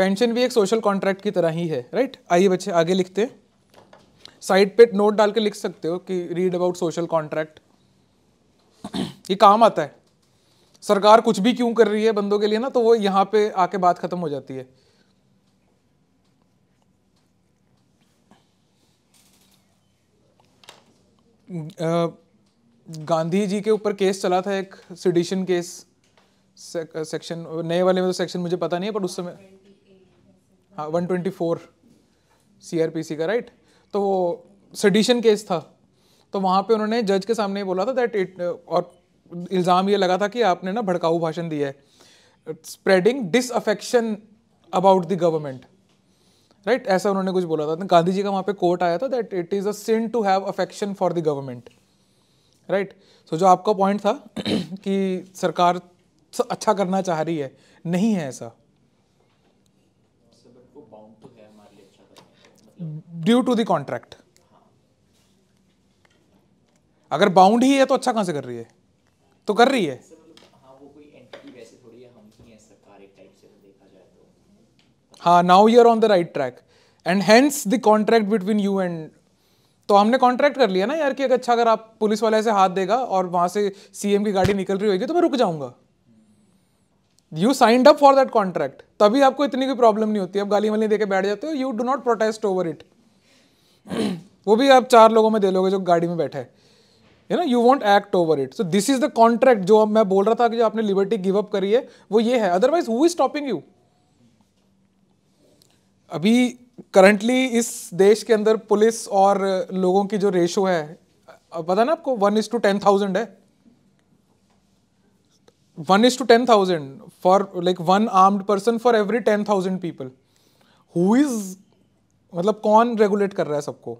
Pension भी एक सोशल कॉन्ट्रैक्ट की तरह ही है राइट आइए बच्चे आगे लिखते हैं साइड पे नोट डाल के लिख सकते हो कि रीड अबाउट सोशल कॉन्ट्रैक्ट ये काम आता है सरकार कुछ भी क्यों कर रही है बंदों के लिए ना तो वो यहां पे आके बात खत्म हो जाती है गांधी जी के ऊपर केस चला था एक सिडिशन केस सेक्शन नए वाले में तो सेक्शन मुझे पता नहीं है पर उस समय हाँ 124 सी का राइट तो वो सडिशन केस था तो वहाँ पे उन्होंने जज के सामने बोला था दैट इट और इल्ज़ाम ये लगा था कि आपने ना भड़काऊ भाषण दिया है spreading disaffection about the government right ऐसा उन्होंने कुछ बोला था तो गांधी जी का वहाँ पे कोर्ट आया था that it is a sin to have affection for the government right so जो आपका पॉइंट था कि सरकार अच्छा करना चाह रही है नहीं है ऐसा ड्यू टू द कॉन्ट्रैक्ट अगर बाउंड ही है तो अच्छा कहां से कर रही है तो कर रही है मतलब, हाँ now you are on the right track and hence the contract between you and तो हमने कॉन्ट्रैक्ट कर लिया ना यार कि अच्छा अगर आप पुलिस वाले से हाथ देगा और वहां से सीएम की गाड़ी निकल रही होगी तो मैं रुक जाऊंगा you signed up for that contract तभी आपको इतनी कोई प्रॉब्लम नहीं होती आप गाली वाली देकर बैठ जाते हो you do not protest over it वो भी आप चार लोगों में दे लोगे जो गाड़ी में बैठे है you know you won't act over it so this is the contract जो मैं बोल रहा था कि जो आपने लिबर्टी गिव अप करी है वो ये है otherwise who is stopping you अभी करंटली इस देश के अंदर पुलिस और लोगों की जो रेशो है पता ना आपको one is to ten thousand है one is to ten thousand for like one armed person for every ten thousand people who is मतलब कौन रेगुलेट कर रहा है सबको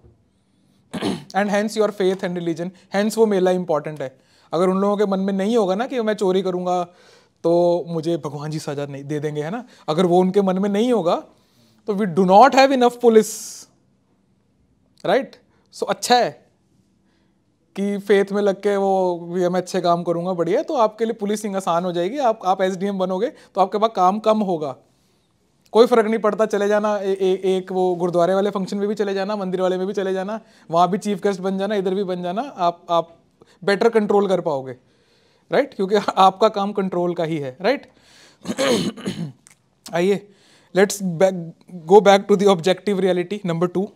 and hence your faith and religion hence वो मेला इंपॉर्टेंट है अगर उन लोगों के मन में नहीं होगा ना कि मैं चोरी करूंगा तो मुझे भगवान जी सजा नहीं दे देंगे है ना अगर वो उनके मन में नहीं होगा तो we do not have enough police right so अच्छा है कि फेथ में लग के वो भी मैं अच्छे काम करूंगा बढ़िया तो आपके लिए पुलिसिंग आसान हो जाएगी आप आप एसडीएम बनोगे तो आपके पास काम कम होगा कोई फ़र्क नहीं पड़ता चले जाना ए, ए, एक वो गुरुद्वारे वाले फंक्शन में भी चले जाना मंदिर वाले में भी चले जाना वहाँ भी चीफ गेस्ट बन जाना इधर भी बन जाना आप आप बेटर कंट्रोल कर पाओगे राइट क्योंकि आपका काम कंट्रोल का ही है राइट आइए let's go back to the objective reality number two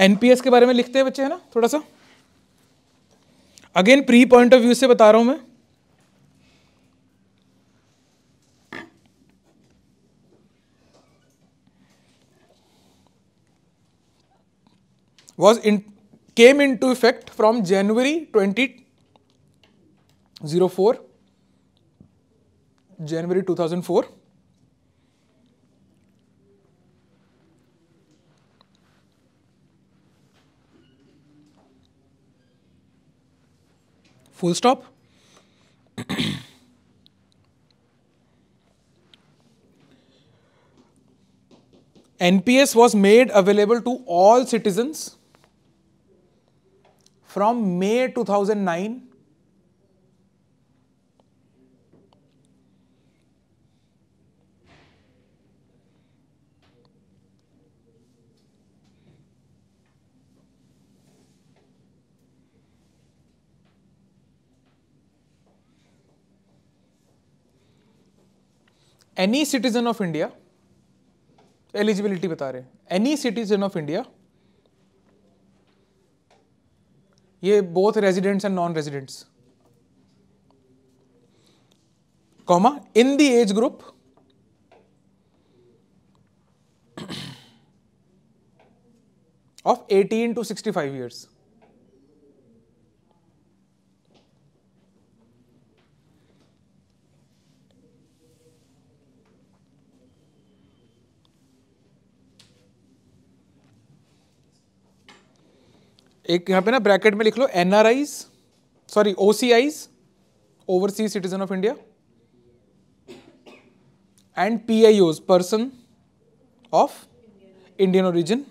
NPS के बारे में लिखते हैं बच्चे है ना थोड़ा सा again pre point of view से बता रहा हूं मैं was in came into effect from January twenty zero four January two thousand four full stop. NPS was made available to all citizens from May 2009 any citizen of India eligibility बता रहे हैं any citizen of India ये both residents and non residents comma in the age group of 18 to 65 years एक यहाँ पे ना bracket में लिख लो N R Is sorry O C Is overseas citizen of India and P I Os person of Indian origin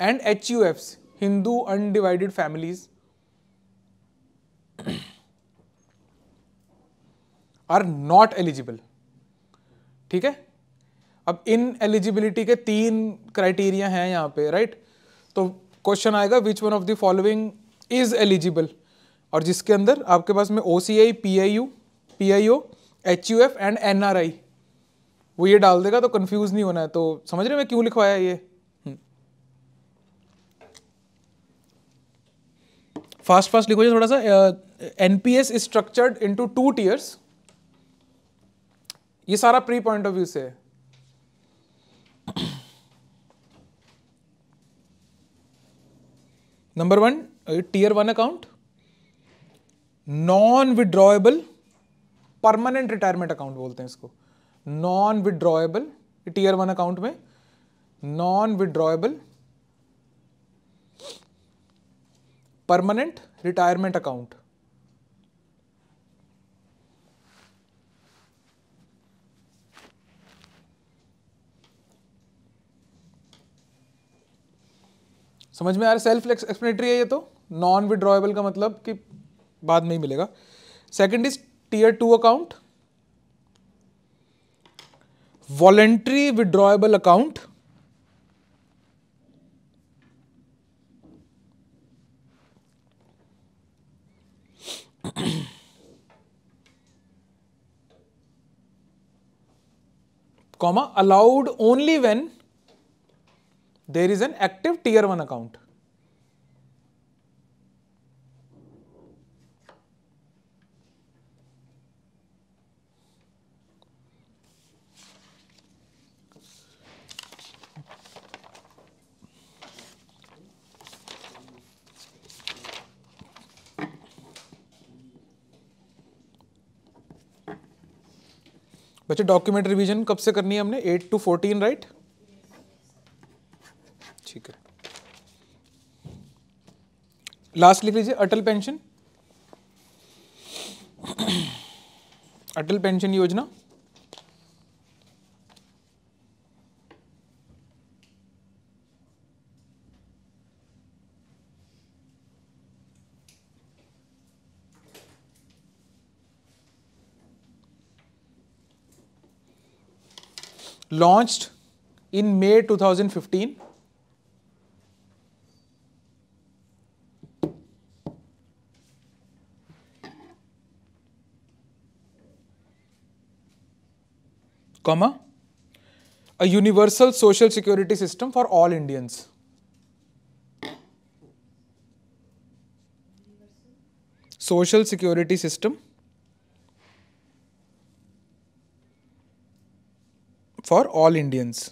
and H U Fs Hindu undivided families are not eligible ठीक है अब इन एलिजिबिलिटी के तीन क्राइटेरिया हैं यहां पे राइट तो question आएगा which one of the following is eligible और जिसके अंदर आपके पास में O C I P I U P I O H U F and N R I वो ये डाल देगा तो कंफ्यूज नहीं होना है तो समझ रहे मैं क्यों लिखवाया ये फास्ट हम्म। फास्ट लिखो थोड़ा सा NPS is structured into two tiers ये सारा प्री पॉइंट ऑफ व्यू से है number one tier one account non withdrawable permanent retirement account बोलते हैं इसको non withdrawable tier one account में non withdrawable permanent retirement account समझ में आ रहा है सेल्फ एक्सप्लेनेटरी है ये तो नॉन विड्रॉएबल का मतलब कि बाद में ही मिलेगा second is tier two account voluntary withdrawable account comma allowed only when there is an active tier one account बच्चे डॉक्यूमेंट रिवीजन कब से करनी है हमने at two fourteen right last लिख लीजिए Atal pension Atal pension Yojana launched in May 2015 comma, a universal social security system for all Indians. Social security system for all Indians.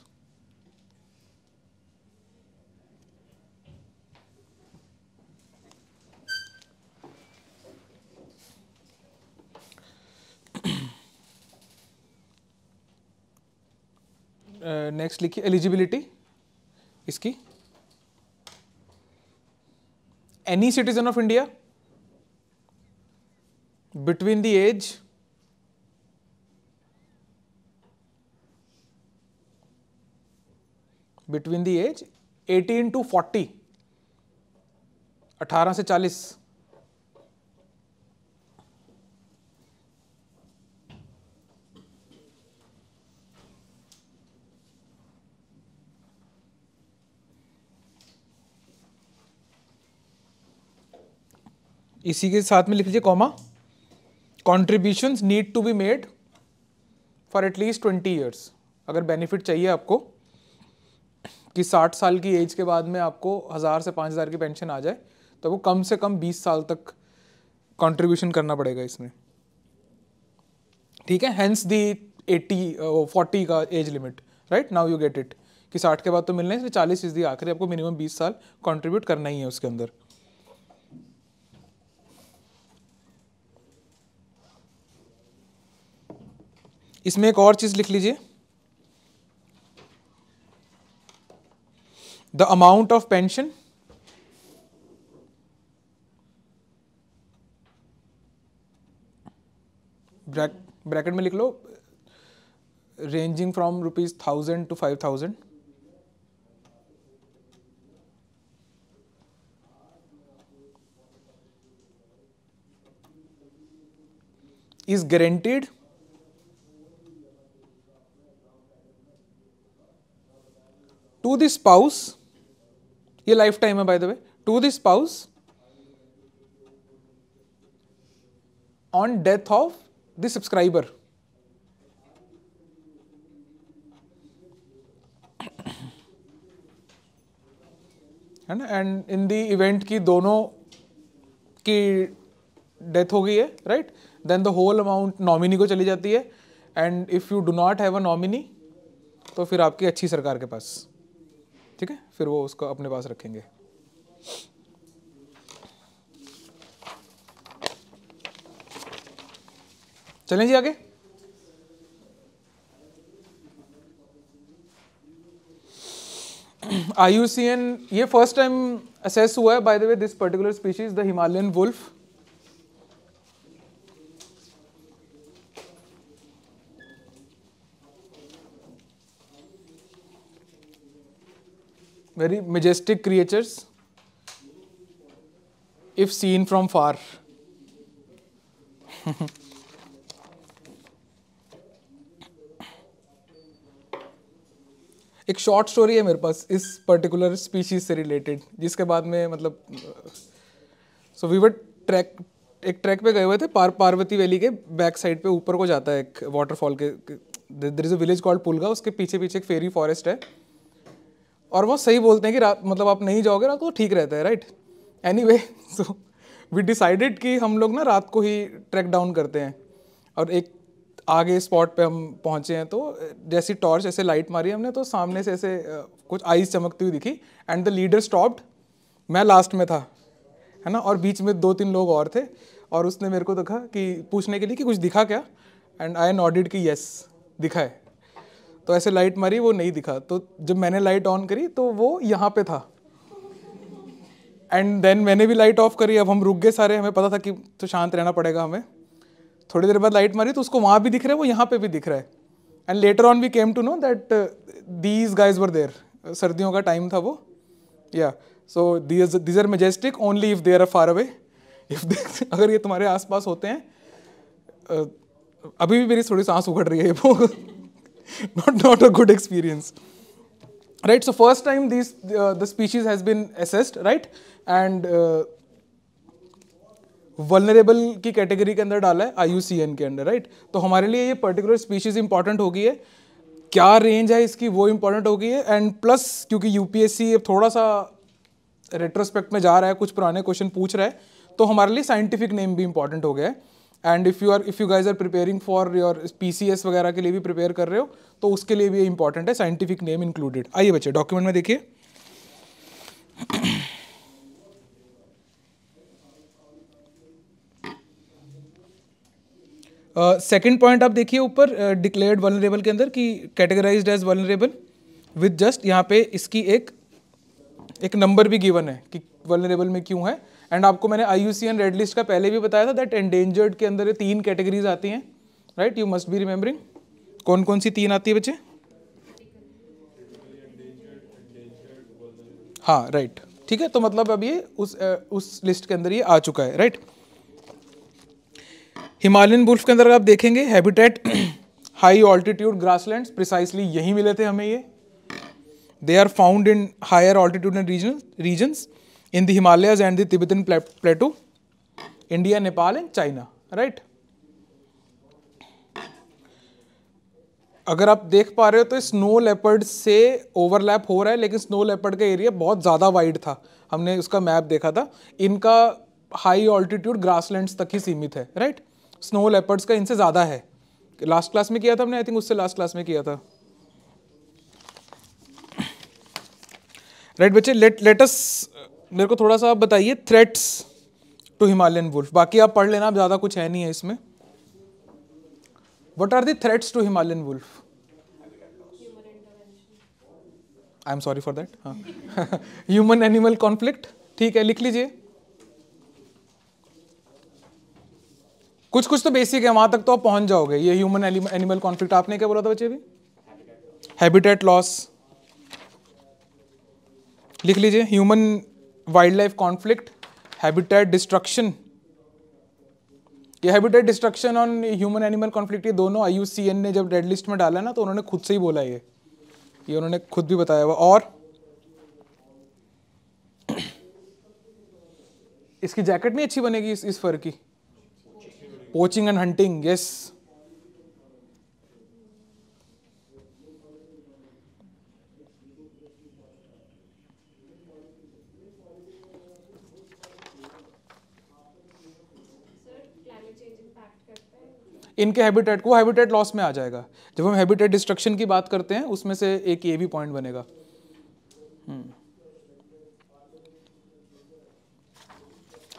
Next लिखिए eligibility इसकी any citizen of India between the age between the age 18 to 40 18 से 40 इसी के साथ में लिख लीजिए comma contribution need to be made for at least twenty years अगर बेनिफिट चाहिए आपको कि साठ साल की एज के बाद में आपको हज़ार से पाँच हज़ार की पेंशन आ जाए तो वो कम से कम बीस साल तक कॉन्ट्रीब्यूशन करना पड़ेगा इसमें ठीक है हैंस दी एटी फोर्टी का age limit right now you get it कि साठ के बाद तो मिलना है इसमें चालीस फीसदी आखिरी आपको मिनिमम बीस साल कॉन्ट्रीब्यूट करना ही है उसके अंदर इसमें एक और चीज़ लिख लीजिए the amount of pension bracket में लिख लो ranging from rupees thousand to five thousand is guaranteed to this spouse ये लाइफ टाइम है by the way to this spouse on death of the subscriber है ना एंड इन द इवेंट की दोनों की डेथ हो गई है right then the whole amount nominee को चली जाती है and if you do not have a nominee तो फिर आपकी अच्छी सरकार के पास ठीक है फिर वो उसको अपने पास रखेंगे चलें जी आगे आई ये फर्स्ट टाइम असेस हुआ है by the way this particular species the Himalayan wolf very majestic creatures if seen from far. एक शॉर्ट स्टोरी है मेरे पास इस पर्टिकुलर स्पीशीज से रिलेटेड जिसके बाद में मतलब सो वी वर ट्रैक एक ट्रैक पे गए हुए थे पार पार्वती वैली के बैक साइड पे ऊपर को जाता है एक वाटरफॉल के there is a village called Pulga उसके पीछे पीछे एक फेरी फॉरेस्ट है और वो सही बोलते हैं कि रात मतलब आप नहीं जाओगे रात को ठीक रहता है right anyway so we decided कि हम लोग ना रात को ही ट्रैक डाउन करते हैं और एक आगे स्पॉट पे हम पहुँचे हैं तो जैसी टॉर्च ऐसे लाइट मारी हमने तो सामने से ऐसे कुछ आइस चमकती हुई दिखी एंड द लीडर स्टॉप्ड मैं लास्ट में था है ना और बीच में दो तीन लोग और थे और उसने मेरे को देखा कि पूछने के लिए कि कुछ दिखा क्या एंड आई एन ऑडिट कि यस दिखा है तो ऐसे लाइट मारी वो नहीं दिखा तो जब मैंने लाइट ऑन करी तो वो यहाँ पे था एंड देन मैंने भी लाइट ऑफ करी अब हम रुक गए सारे हमें पता था कि तो शांत रहना पड़ेगा हमें थोड़ी देर बाद लाइट मारी तो उसको वहाँ भी दिख रहा है वो यहाँ पे भी दिख रहा है and later on we came to know that these guys were there सर्दियों का टाइम था वो या so these these are majestic only if they are far away if they अगर ये तुम्हारे आसपास होते हैं uh, अभी भी मेरी थोड़ी सांस उखड़ रही है ये not not a good experience right so first time these uh, the species has been assessed right and uh, की कैटेगरी के अंदर डाला है आई के अंदर राइट right? तो हमारे लिए ये पर्टिकुलर स्पीशीज इंपॉर्टेंट हो गई है क्या रेंज है इसकी वो इंपॉर्टेंट हो गई है एंड प्लस क्योंकि यूपीएससी थोड़ा सा रेट्रोस्पेक्ट में जा रहा है कुछ पुराने क्वेश्चन पूछ रहा है तो हमारे लिए साइंटिफिक नेम भी इंपॉर्टेंट हो गया है and if you are if you guys are preparing for your P C S वगैरह के लिए भी प्रिपेयर कर रहे हो तो उसके लिए भी ये इंपॉर्टेंट है साइंटिफिक नेम इंक्लूडेड आइए बच्चे डॉक्यूमेंट में देखिए सेकेंड uh, पॉइंट आप देखिए ऊपर डिक्लेयर्ड uh, वनरेबल के अंदर कि categorize as vulnerable with just यहाँ पे इसकी एक एक नंबर भी गिवन है कि वनरेबल में क्यों है एंड आपको मैंने I U C N red list का पहले भी बताया था दैट एंडेंजर्ड के अंदर ये तीन कैटेगरीज आती हैं right you must be remembering कौन कौन सी तीन आती है बच्चे हाँ राइट ठीक है तो मतलब अब ये उस उस लिस्ट के अंदर ये आ चुका है राइट हिमालयन बुल्फ के अंदर आप देखेंगे habitat high altitude grasslands precisely यही मिले थे हमें ये they are found in higher altitude and region regions in the Himalayas and the Tibetan plateau, India, Nepal and China, right? अगर आप देख पा रहे हो तो स्नो लेपर्ड से ओवरलैप हो रहा है लेकिन स्नो लेपर्ड का एरिया बहुत ज़्यादा वाइड था हमने उसका मैप देखा था इनका हाई ऑल्टीट्यूड ग्रासलैंड्स तक ही सीमित है राइट स्नो लेपर्ड्स का इनसे ज़्यादा है लास्ट क्लास में किया था हमने आई थिंक उससे लास्ट क्लास में किया था राइट बच्चे लेट लेटस मेरे को थोड़ा सा आप बताइए थ्रेट्स टू हिमालयन वुल्फ बाकी आप पढ़ लेना ज़्यादा कुछ है नहीं है इसमें what are threats threats to Himalayan wolf I am sorry for that हाँ ह्यूमन एनिमल कॉन्फ्लिक्ट ठीक है लिख लीजिए कुछ कुछ तो बेसिक है वहां तक तो आप पहुंच जाओगे ये ह्यूमन एनिमल कॉन्फ्लिक्ट आपने क्या बोला था बच्चे अभी हैबिटेट लॉस लिख लीजिए human wild life conflict habitat destruction ये हैबिटेट डिस्ट्रक्शन और ह्यूमन एनिमल कॉन्फ्लिक्ट ये दोनों आई ने जब डेड लिस्ट में डाला ना तो उन्होंने खुद से ही बोला ये ये उन्होंने खुद भी बताया हुआ और इसकी जैकेट नहीं अच्छी बनेगी इस इस फर की पोचिंग एंड हंटिंग यस इनके हैबिटेट को हैबिटेट लॉस में आ जाएगा जब हम हैबिटेट डिस्ट्रक्शन की बात करते हैं उसमें से एक ये भी पॉइंट बनेगा हम्म।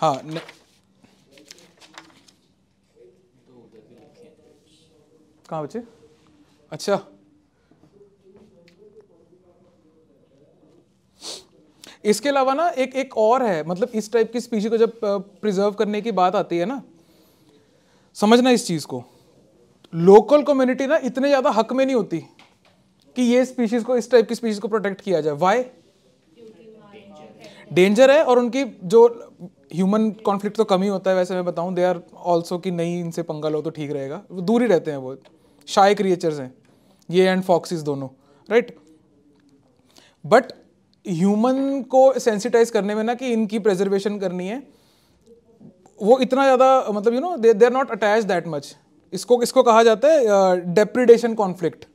हाँ कहा कहाँ बचे अच्छा इसके अलावा ना एक एक और है मतलब इस टाइप की स्पीशी को जब प्रिजर्व करने की बात आती है ना समझना इस चीज़ को लोकल कम्युनिटी ना इतने ज़्यादा हक में नहीं होती कि ये स्पीशीज़ को इस टाइप की स्पीशीज़ को प्रोटेक्ट किया जाए वाई डेंजर है और उनकी जो ह्यूमन कॉन्फ्लिक्ट तो कम ही होता है वैसे मैं बताऊं दे आर ऑल्सो कि नहीं इनसे पंगा लो तो ठीक रहेगा वो दूर ही रहते हैं वो शाय क्रिएचर्स हैं ये एंड फॉक्सिस दोनों राइट बट ह्यूमन को सेंसिटाइज करने में ना कि इनकी प्रिजर्वेशन करनी है वो इतना ज़्यादा मतलब you know they they are not attach that much इसको इसको कहा जाता है डेप्रीडेशन कॉन्फ्लिक्ट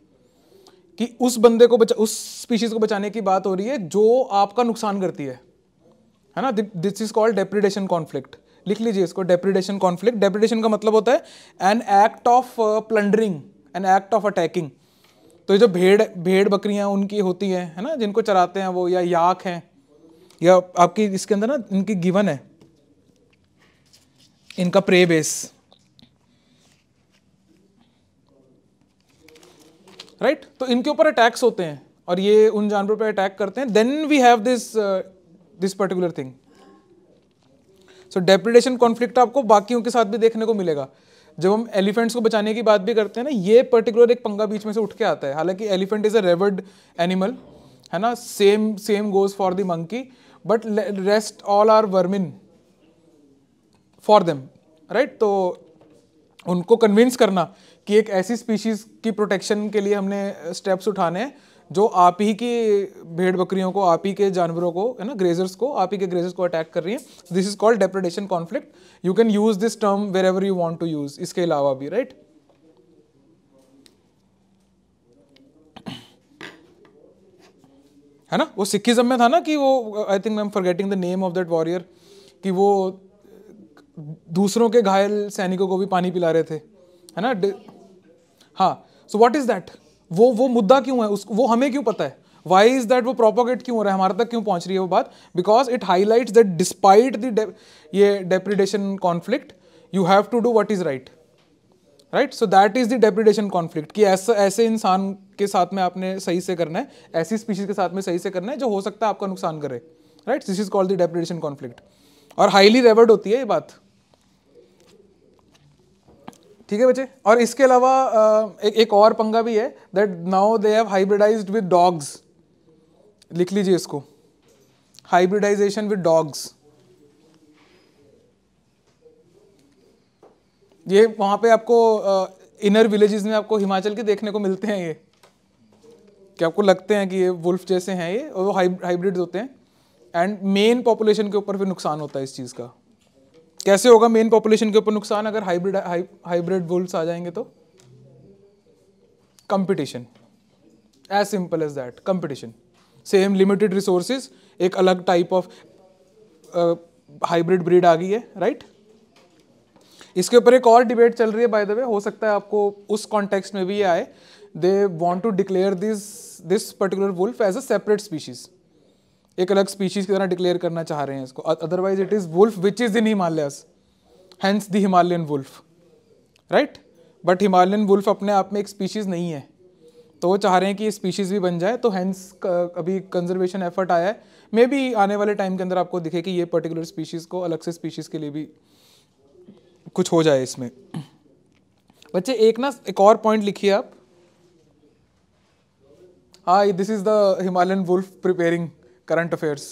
कि उस बंदे को बचा उस स्पीशीज़ को बचाने की बात हो रही है जो आपका नुकसान करती है है ना this is called depredation conflict लिख लीजिए इसको डेप्रीडेशन कॉन्फ्लिक्ट डेप्रीडेशन का मतलब होता है an act of plundering an act of attacking तो जो भेड़ भेड़ बकरियाँ उनकी होती हैं है ना जिनको चराते हैं वो या याक हैं या आपकी इसके अंदर ना इनकी गिवन है इनका प्रे बेस राइट right? तो इनके ऊपर अटैक्स होते हैं और ये उन जानवरों पर अटैक करते हैं then we have this this particular thing so depredation conflict आपको बाकियों के साथ भी देखने को मिलेगा जब हम एलिफेंट्स को बचाने की बात भी करते हैं ना ये पर्टिकुलर एक पंगा बीच में से उठ के आता है हालांकि elephant is a revered animal है ना same same goes for the monkey but rest all are vermin for them right तो उनको कन्विंस करना कि एक ऐसी स्पीशीज़ की प्रोटेक्शन के लिए हमने स्टेप्स uh, उठाने हैं जो आप ही की भेड़ बकरियों को आप ही के जानवरों को है ना ग्रेजर्स को आप ही के ग्रेजर्स को अटैक कर रही हैं this is called depredation conflict you can use this term wherever you want to use इसके अलावा भी राइट right? है ना वो सिखिज्म में था ना कि वो I think I am forgetting the name of that warrior कि वो दूसरों के घायल सैनिकों को भी पानी पिला रहे थे है ना हाँ सो वॉट इज दैट वो वो मुद्दा क्यों है उस वो हमें क्यों पता है वाई इज दैट वो प्रोपोगेट क्यों हो रहा है हमारे तक क्यों पहुंच रही है वो बात because it highlights that despite the ये depredation conflict you have to do what is right right so that is the depredation conflict कि ऐसा ऐसे इंसान के साथ में आपने सही से करना है ऐसी स्पीशीज के साथ में सही से करना है जो हो सकता है आपका नुकसान करे right this is called the depredation conflict और हाईली रेवर्ड होती है ये बात ठीक है बच्चे और इसके अलावा एक एक और पंगा भी है that now they have hybridize with dogs लिख लीजिए इसको हाइब्रिडाइजेशन विद डॉग्स ये वहां पे आपको इनर विलेजेस में आपको हिमाचल के देखने को मिलते हैं ये कि आपको लगते हैं कि ये वुल्फ जैसे हैं ये और वो हाइब्रिड होते हैं एंड मेन पॉपुलेशन के ऊपर फिर नुकसान होता है इस चीज़ का कैसे होगा मेन पॉपुलेशन के ऊपर नुकसान अगर हाइब्रिड हाइब्रिड बुल्स आ जाएंगे तो competition as simple as that competition same limited resources एक अलग टाइप ऑफ हाइब्रिड ब्रीड आ गई है राइट right? इसके ऊपर एक और डिबेट चल रही है बाय द वे हो सकता है आपको उस कॉन्टेक्स्ट में भी ये आए they want to declare this this particular wolf as a separate species एक अलग स्पीशीज की तरह डिक्लेयर करना चाह रहे हैं इसको otherwise it is wolf which is in Himalayas hence the Himalayan wolf right but Himalayan wolf अपने आप में एक स्पीशीज नहीं है तो वो चाह रहे हैं कि ये स्पीशीज़ भी बन जाए तो हैंस अभी कंजर्वेशन एफर्ट आया है मे बी आने वाले टाइम के अंदर आपको दिखे कि ये पर्टिकुलर स्पीशीज़ को अलग से स्पीशीज़ के लिए भी कुछ हो जाए इसमें बच्चे एक ना एक और पॉइंट लिखिए आप हाँ this is the Himalayan wolf preparing current affairs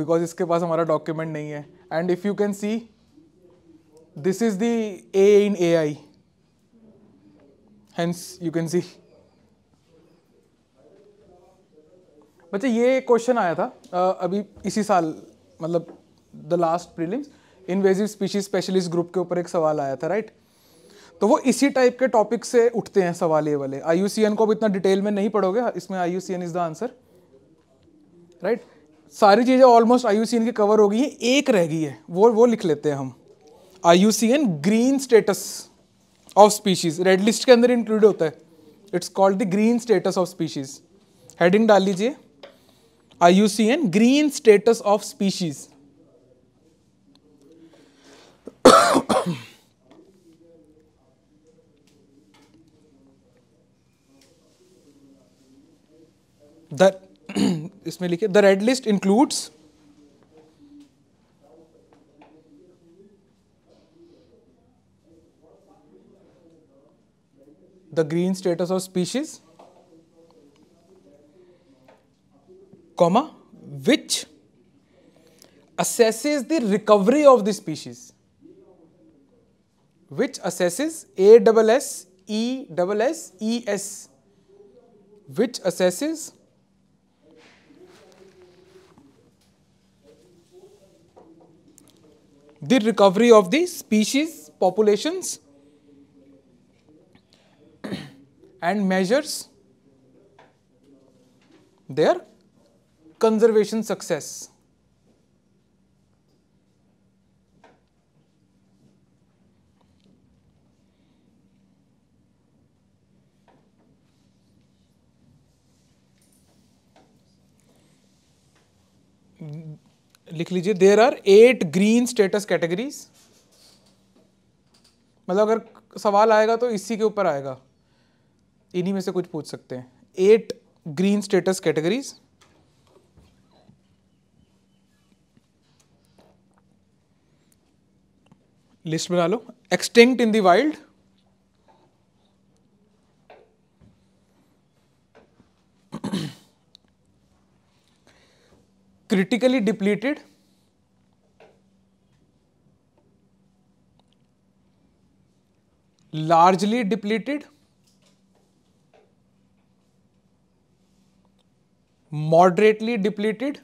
because इसके पास हमारा डॉक्यूमेंट नहीं है and if you can see this is the a in a I hence you can see बच्चे ये क्वेश्चन आया था अभी इसी साल मतलब the last prelims invasive species specialist group के ऊपर एक सवाल आया था राइट तो वो इसी टाइप के टॉपिक से उठते हैं सवाल ये वाले आई को अब इतना डिटेल में नहीं पढ़ोगे इसमें I is the answer right सारी चीज़ें ऑलमोस्ट आई की कवर हो गई है एक रह गई है वो वो लिख लेते हैं हम I green status of species red list के अंदर इंक्लूड होता है it's called the green status of species heading डाल लीजिए I green status of species the इसमें लिखे the red list includes the green status of species comma which assesses the recovery of the species which assesses A double S E double S E S which assesses the recovery of the species populations and measures their conservation success. लिख लीजिए there are eight green status categories मतलब अगर सवाल आएगा तो इसी के ऊपर आएगा इन्हीं में से कुछ पूछ सकते हैं eight green status categories list बना लो extinct in the wild critically depleted largely depleted moderately depleted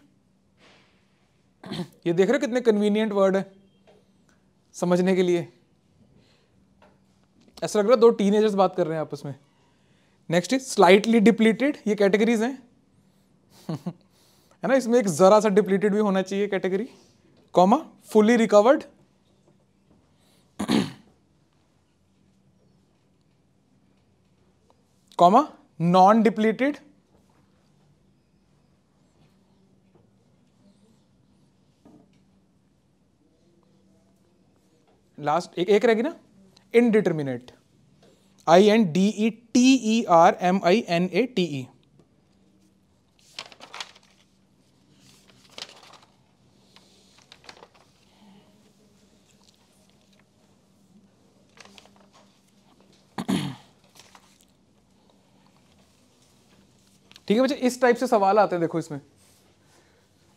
ये देख रहे हो कितने कन्वीनियंट वर्ड है समझने के लिए ऐसा लग रहा है दो टीनेजर्स बात कर रहे हैं आपस में नेक्स्ट इज स्लाइटली डिप्लीटेड ये कैटेगरीज हैं है ना इसमें एक ज़रा सा डिप्लीटेड भी होना चाहिए category comma fully recovered comma non depleted last एक एक रहेगी ना indeterminate I N D E T E R M I N A T E ठीक है बच्चे इस टाइप से सवाल आते हैं देखो इसमें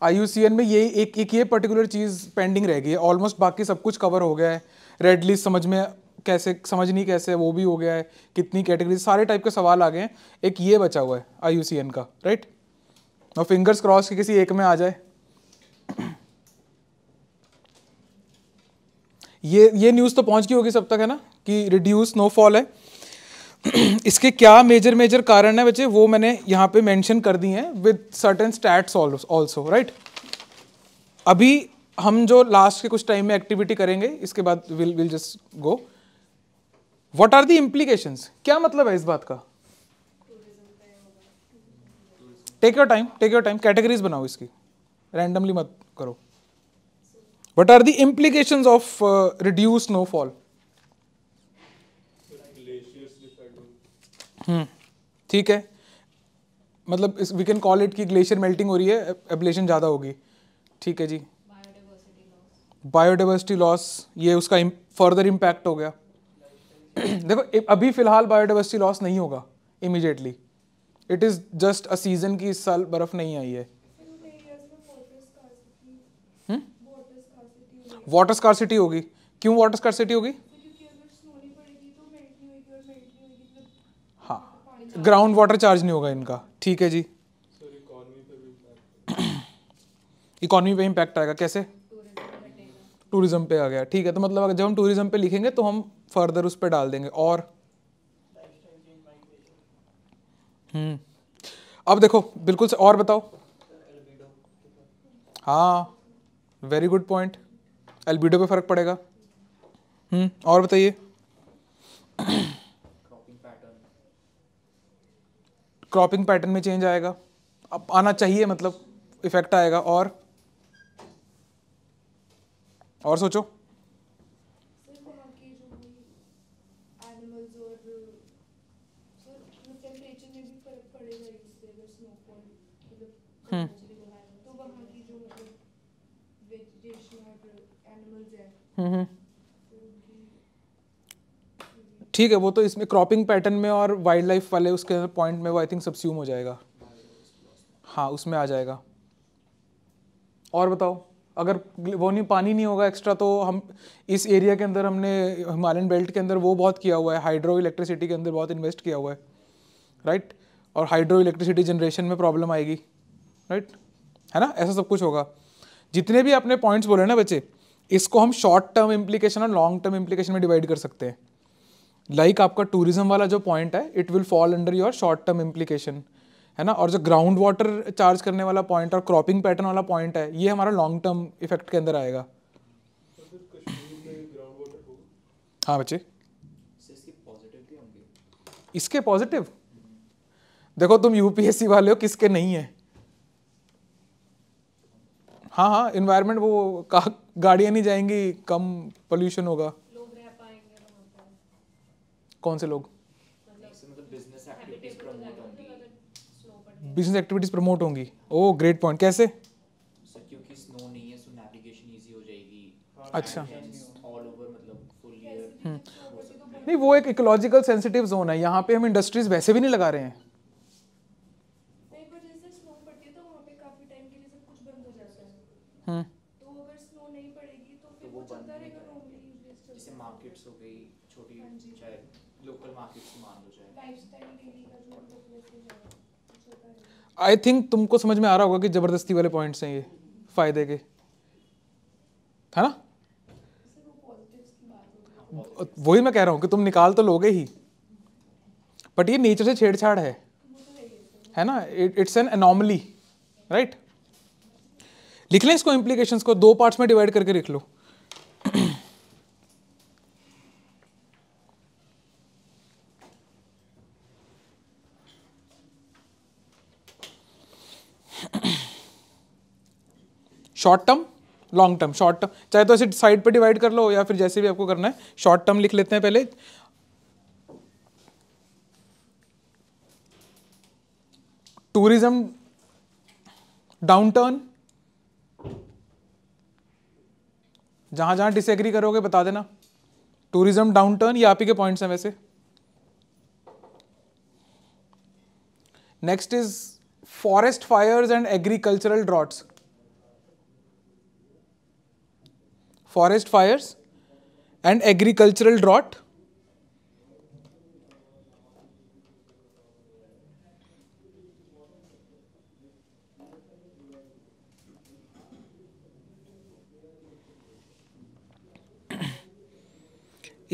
आई में ये एक एक ये पर्टिकुलर चीज़ पेंडिंग रह गई है ऑलमोस्ट बाकी सब कुछ कवर हो गया है रेड लिस्ट समझ में कैसे समझनी कैसे वो भी हो गया है कितनी कैटेगरी सारे टाइप के सवाल आ गए हैं एक ये बचा हुआ है आई का राइट और फिंगर्स क्रॉस के किसी एक में आ जाए ये ये न्यूज़ तो पहुंच गई होगी सब तक है ना कि रिड्यूस स्नोफॉल है इसके क्या मेजर मेजर कारण है बच्चे वो मैंने यहाँ पे मेंशन कर दी हैं with certain stats also right अभी हम जो लास्ट के कुछ टाइम में एक्टिविटी करेंगे इसके बाद will will just go what are the implications क्या मतलब है इस बात का take your time take your time categories बनाओ इसकी रैंडमली मत करो what are the implication of reduce fall hmm. ठीक है मतलब इस वी कैन कॉल इट कि ग्लेशियर मेल्टिंग हो रही है एब्लेशन ज़्यादा होगी ठीक है जी बायोडाइवर्सिटी लॉस ये उसका फर्दर इम्पैक्ट हो गया देखो अभी फ़िलहाल बायोडाइवर्सिटी लॉस नहीं होगा immediately it is just a season की इस साल बर्फ़ नहीं आई है वाटर हम्म? स्कारसिटी होगी क्यों वाटर स्कारसिटी होगी ग्राउंड वाटर चार्ज नहीं होगा इनका ठीक है जी इकोनॉमी पे इम्पैक्ट आएगा कैसे टूरिज्म पे आ गया ठीक है तो मतलब अगर जब हम टूरिज्म पे लिखेंगे तो हम फर्दर उस पर डाल देंगे और हम्म अब देखो बिल्कुल से और बताओ हाँ वेरी गुड पॉइंट एलबीडो पे फर्क पड़ेगा हम्म और बताइए क्रॉपिंग पैटर्न में चेंज आएगा अब आना चाहिए मतलब इफेक्ट आएगा और और सोचो Mm-hmm. ठीक है वो तो इसमें क्रॉपिंग पैटर्न में और वाइल्ड लाइफ वाले उसके पॉइंट में वो आई थिंक सब्स्यूम हो जाएगा हाँ उसमें आ जाएगा और बताओ अगर वो नहीं पानी नहीं होगा एक्स्ट्रा तो हम इस एरिया के अंदर हमने हिमालयन बेल्ट के अंदर वो बहुत किया हुआ है हाइड्रो इलेक्ट्रिसिटी के अंदर बहुत इन्वेस्ट किया हुआ है राइट और हाइड्रो इलेक्ट्रिसिटी जनरेशन में प्रॉब्लम आएगी राइट है ना ऐसा सब कुछ होगा जितने भी आपने पॉइंट्स बोले ना बच्चे इसको हम शॉर्ट टर्म इम्प्लीकेशन और लॉन्ग टर्म इम्प्लीकेशन में डिवाइड कर सकते हैं लाइक like आपका टूरिज्म वाला जो पॉइंट है it will fall under your short term implication है ना और जो ग्राउंड वाटर चार्ज करने वाला पॉइंट और क्रॉपिंग पैटर्न वाला पॉइंट है ये हमारा लॉन्ग टर्म इफेक्ट के अंदर आएगा हाँ बच्चे इसके पॉजिटिव देखो तुम यूपीएससी वाले हो किसके नहीं है हाँ हाँ इन्वायरमेंट वो कहा गाड़ियाँ नहीं जाएंगी कम पोल्यूशन होगा कौन से लोग बिजनेस एक्टिविटीज प्रमोट होंगी ओ ग्रेट पॉइंट कैसे अच्छा हम्म। नहीं वो एक इकोलॉजिकल सेंसिटिव जोन है यहाँ पे हम इंडस्ट्रीज वैसे भी नहीं लगा रहे हैं तो हम्म आई थिंक तुमको समझ में आ रहा होगा कि ज़बरदस्ती वाले पॉइंट्स हैं ये फ़ायदे के है ना वही मैं कह रहा हूँ कि तुम निकाल तो लोगे ही बट ये नेचर से छेड़छाड़ है है ना इट्स एन एनॉमली राइट लिख लें इसको इंप्लीकेशन को दो पार्ट्स में डिवाइड करके लिख लो short term long term short term चाहे तो ऐसे साइड पे डिवाइड कर लो या फिर जैसे भी आपको करना है शॉर्ट टर्म लिख लेते हैं पहले टूरिज्म डाउन टर्न जहां जहां डिसएग्री करोगे बता देना टूरिज्म डाउन टर्न ये आप ही के पॉइंट्स हैं वैसे next is forest fires and agricultural droughts forest fires and agricultural drought.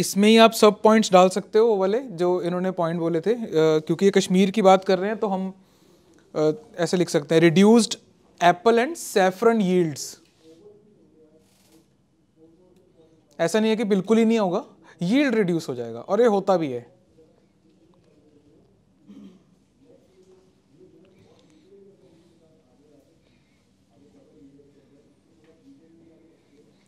इसमें ही आप सब पॉइंट्स डाल सकते हो वो वाले जो इन्होंने पॉइंट बोले थे आ, क्योंकि ये कश्मीर की बात कर रहे हैं तो हम आ, ऐसे लिख सकते हैं reduced apple and saffron yields ऐसा नहीं है कि बिल्कुल ही नहीं होगा यील्ड रिड्यूस हो जाएगा और ये होता भी है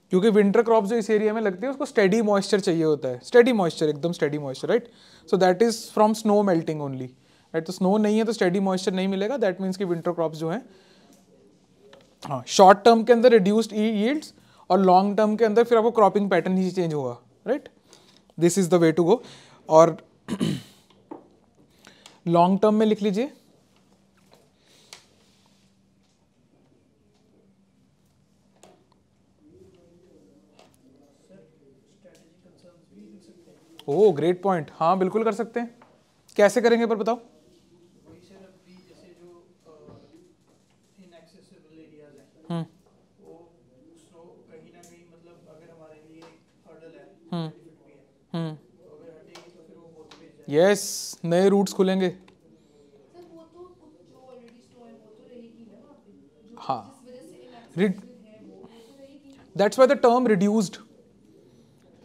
क्योंकि विंटर क्रॉप जो इस एरिया में लगती है उसको स्टेडी मॉइस्चर चाहिए होता है स्टडी मॉइस्चर एकदम steady moisture right so that is from snow melting only right तो स्नो नहीं है तो स्टेडी मॉइस्चर नहीं मिलेगा दैट मीन्स कि विंटर क्रॉप्स जो हैं हाँ शॉर्ट टर्म के अंदर रिड्यूस्ड ई यील्ड्स और लॉन्ग टर्म के अंदर फिर आपको क्रॉपिंग पैटर्न ही चेंज होगा right this is the way to go और लॉन्ग टर्म में लिख लीजिए ओ ग्रेट पॉइंट हाँ बिल्कुल कर सकते हैं कैसे करेंगे पर बताओ यस नए रूट्स खुलेंगे तो तो हाँ that's why the term reduced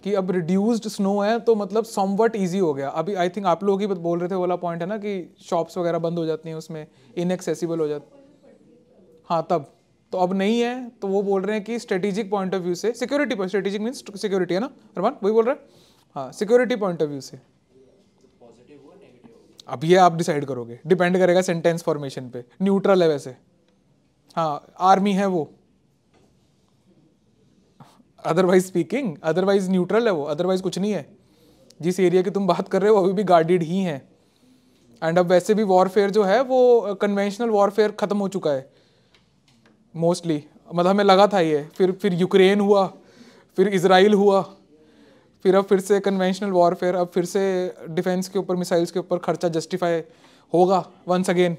कि अब रिड्यूस्ड स्नो है तो मतलब समवट ईजी हो गया अभी आई थिंक आप लोग ही बोल रहे थे वाला पॉइंट है ना कि शॉप्स वगैरह बंद हो जाती हैं उसमें इनएक्सेसिबल हो जाती हाँ तब तो अब नहीं है तो वो बोल रहे हैं कि स्ट्रेटेजिक पॉइंट ऑफ व्यू से सिक्योरिटी स्ट्रेटेजिक मीन्स सिक्योरिटी है ना अरमान वही बोल रहे हैं हाँ सिक्योरिटी पॉइंट ऑफ व्यू से अब ये आप डिसाइड करोगे डिपेंड करेगा सेंटेंस फॉर्मेशन पे न्यूट्रल है वैसे हाँ आर्मी है वो अदरवाइज स्पीकिंग अदरवाइज न्यूट्रल है वो अदरवाइज कुछ नहीं है जिस एरिया की तुम बात कर रहे हो अभी भी गार्डेड ही हैं एंड अब वैसे भी वॉरफेयर जो है वो कन्वेंशनल वॉरफेयर ख़त्म हो चुका है मोस्टली मतलब हमें लगा था ये फिर फिर यूक्रेन हुआ फिर इसराइल हुआ फिर अब फिर से कन्वेंशनल वॉरफेयर अब फिर से डिफेंस के ऊपर मिसाइल्स के ऊपर खर्चा जस्टिफाई होगा वंस अगेन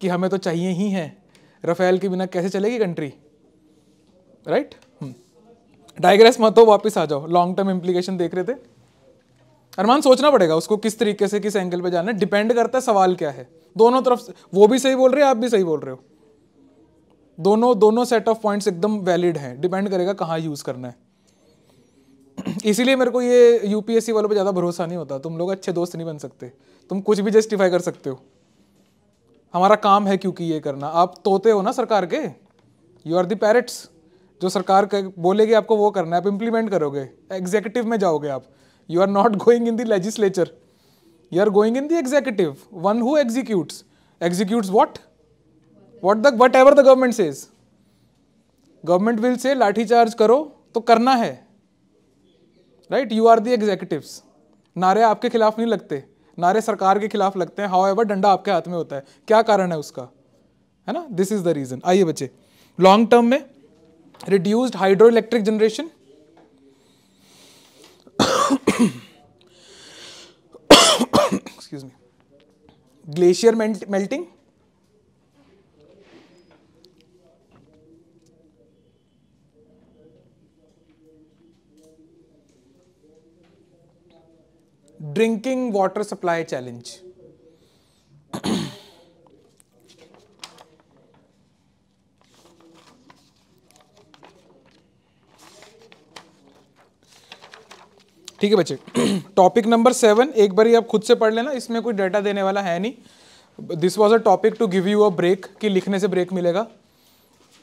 कि हमें तो चाहिए ही हैं रफेल के बिना कैसे चलेगी कंट्री राइट डाइग्रेस मत हो वापस आ जाओ लॉन्ग टर्म इम्प्लीकेशन देख रहे थे अरमान सोचना पड़ेगा उसको किस तरीके से किस एंगल पे जाना है डिपेंड करता है सवाल क्या है दोनों तरफ वो भी सही बोल रहे हैं आप भी सही बोल रहे हो दोनों दोनों सेट ऑफ पॉइंट्स एकदम वैलिड हैं डिपेंड करेगा कहाँ यूज़ करना है इसीलिए मेरे को ये यूपीएससी वालों पे ज़्यादा भरोसा नहीं होता तुम लोग अच्छे दोस्त नहीं बन सकते तुम कुछ भी जस्टिफाई कर सकते हो हमारा काम है क्योंकि ये करना आप तोते हो ना सरकार के यू आर दी पैरट्स जो सरकार बोलेगी आपको वो करना है आप इम्प्लीमेंट करोगे एग्जीक्यूटिव में जाओगे आप you are not going in the legislature you are going in the executive one who executes executes what what the whatever the government says government will say lathicharge करो तो करना है right you are the executives नारे आपके खिलाफ नहीं लगते नारे सरकार के खिलाफ लगते हैं हाउ एवर डंडा आपके हाथ में होता है क्या कारण है उसका है ना दिस इज द रीजन आइए बच्चे लॉन्ग टर्म में reduced hydro electric generation excuse me glacier melting drinking water supply challenge ठीक है बच्चे टॉपिक नंबर सेवन एक बार आप खुद से पढ़ लेना इसमें कोई डाटा देने वाला है नहीं this was a topic to give you a break कि लिखने से ब्रेक मिलेगा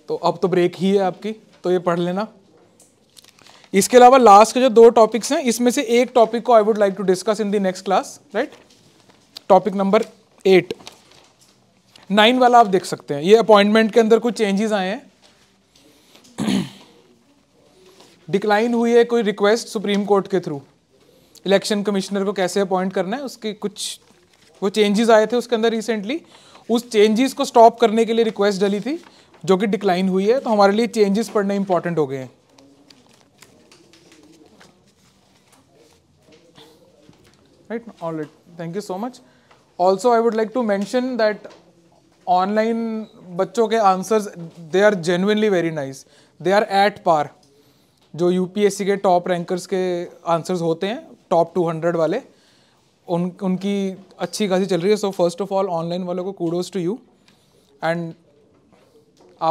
तो अब तो ब्रेक ही है आपकी तो ये पढ़ लेना इसके अलावा लास्ट के जो दो टॉपिक्स हैं इसमें से एक टॉपिक को I would like to discuss in the next class right topic number eight nine वाला आप देख सकते हैं ये अपॉइंटमेंट के अंदर कुछ चेंजेस आए हैं डिक्लाइन हुई है कोई रिक्वेस्ट सुप्रीम कोर्ट के थ्रू इलेक्शन कमिश्नर को कैसे अपॉइंट करना है उसके कुछ वो चेंजेस आए थे उसके अंदर रिसेंटली उस चेंजेस को स्टॉप करने के लिए रिक्वेस्ट डली थी जो कि डिक्लाइन हुई है तो हमारे लिए चेंजेस पढ़ने इंपॉर्टेंट हो गए हैं right all right thank you so much also i would like to mention that online बच्चों के answers they are genuinely very nice they are at par जो यूपीएससी के टॉप रैंकर्स के आंसर्स होते हैं टॉप 200 वाले उन उनकी अच्छी खासी चल रही है so first of all online वालों को कूडोज टू यू एंड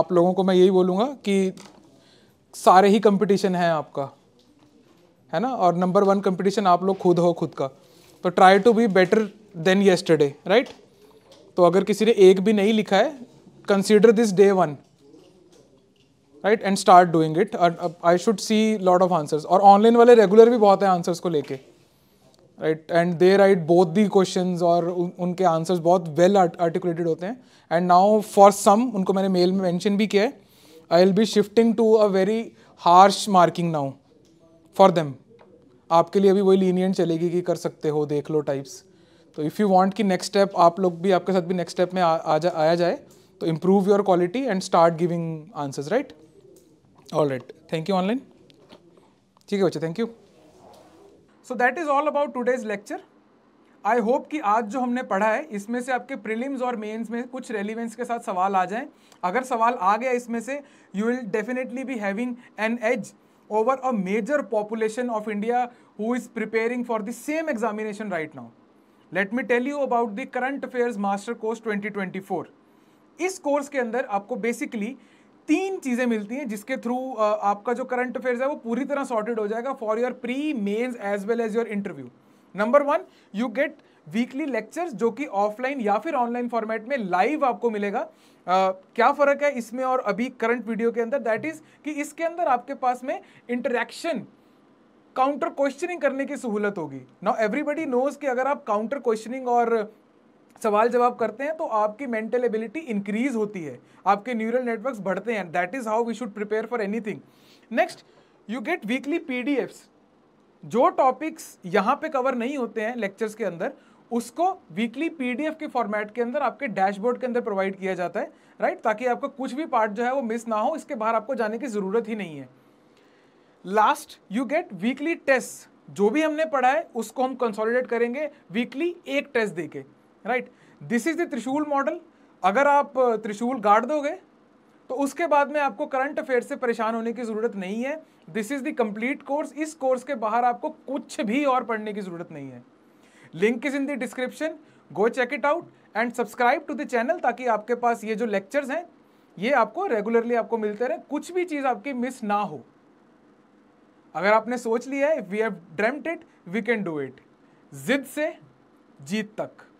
आप लोगों को मैं यही बोलूँगा कि सारे ही कंपटीशन हैं आपका है ना और नंबर वन कंपटीशन आप लोग खुद हो खुद का तो try to be better than yesterday right तो अगर किसी ने एक भी नहीं लिखा है consider this day one right and start doing it I should see lot of answers और ऑनलाइन वाले रेगुलर भी बहुत है आंसर्स को लेके right and they write both the question और उन, उनके आंसर्स बहुत वेल आर्टिकुलेटेड होते हैं एंड नाउ फॉर सम उनको मैंने मेल में मैंशन भी किया है I will be shifting to a very harsh marking now for them आपके लिए अभी वही लीनियंट चलेगी कि कर सकते हो देख लो टाइप्स तो इफ़ यू वांट कि नेक्स्ट स्टेप आप लोग भी आपके साथ भी नेक्स्ट स्टेप में आ, आ जा, आया जाए तो improve your quality and start giving answers right all right thank you online ठीक है बच्चे thank you so that is all about today's lecture I hope कि आज जो हमने पढ़ा है इसमें से आपके प्रिलिम्स और मेन्स में कुछ रेलिवेंस के साथ सवाल आ जाएं अगर सवाल आ गया इसमें से you will definitely be having an edge over a major population of India who is preparing for the same examination right now. Let me tell you about the current affairs master course 2024 इस course के अंदर आपको basically तीन चीज़ें मिलती हैं जिसके through आपका जो करंट अफेयर्स है वो पूरी तरह सॉर्टेड हो जाएगा for your pre mains as well as your interview number one you get weekly lectures जो कि ऑफलाइन या फिर ऑनलाइन फॉर्मेट में लाइव आपको मिलेगा uh, क्या फ़र्क है इसमें और अभी करंट वीडियो के अंदर दैट इज़ कि इसके अंदर आपके पास में इंटरेक्शन काउंटर क्वेश्चनिंग करने की सहूलत होगी नाउ एवरीबडी नोज कि अगर आप काउंटर क्वेश्चनिंग और सवाल जवाब करते हैं तो आपकी मेंटल एबिलिटी इंक्रीज होती है आपके न्यूरल नेटवर्क्स बढ़ते हैं that is how we should prepare for anything next you get weekly P जो टॉपिक्स यहाँ पे कवर नहीं होते हैं लेक्चर्स के अंदर उसको वीकली पीडीएफ के फॉर्मेट के अंदर आपके डैशबोर्ड के अंदर प्रोवाइड किया जाता है राइट ताकि आपका कुछ भी पार्ट जो है वो मिस ना हो इसके बाहर आपको जाने की ज़रूरत ही नहीं है last you get weekly test जो भी हमने पढ़ा है उसको हम कंसोलिडेट करेंगे वीकली एक टेस्ट दे के right this is the Trishul model अगर आप त्रिशूल गाड़ दोगे तो उसके बाद में आपको करंट अफेयर से परेशान होने की ज़रूरत नहीं है this is the complete course इस कोर्स के बाहर आपको कुछ भी और पढ़ने की ज़रूरत नहीं है link is in the description go check it out and subscribe to the channel ताकि आपके पास ये जो लेक्चर्स हैं ये आपको रेगुलरली आपको मिलते रहे कुछ भी चीज़ आपकी मिस ना हो अगर आपने सोच लिया है if we have dreamt it we can do it जिद से जीत तक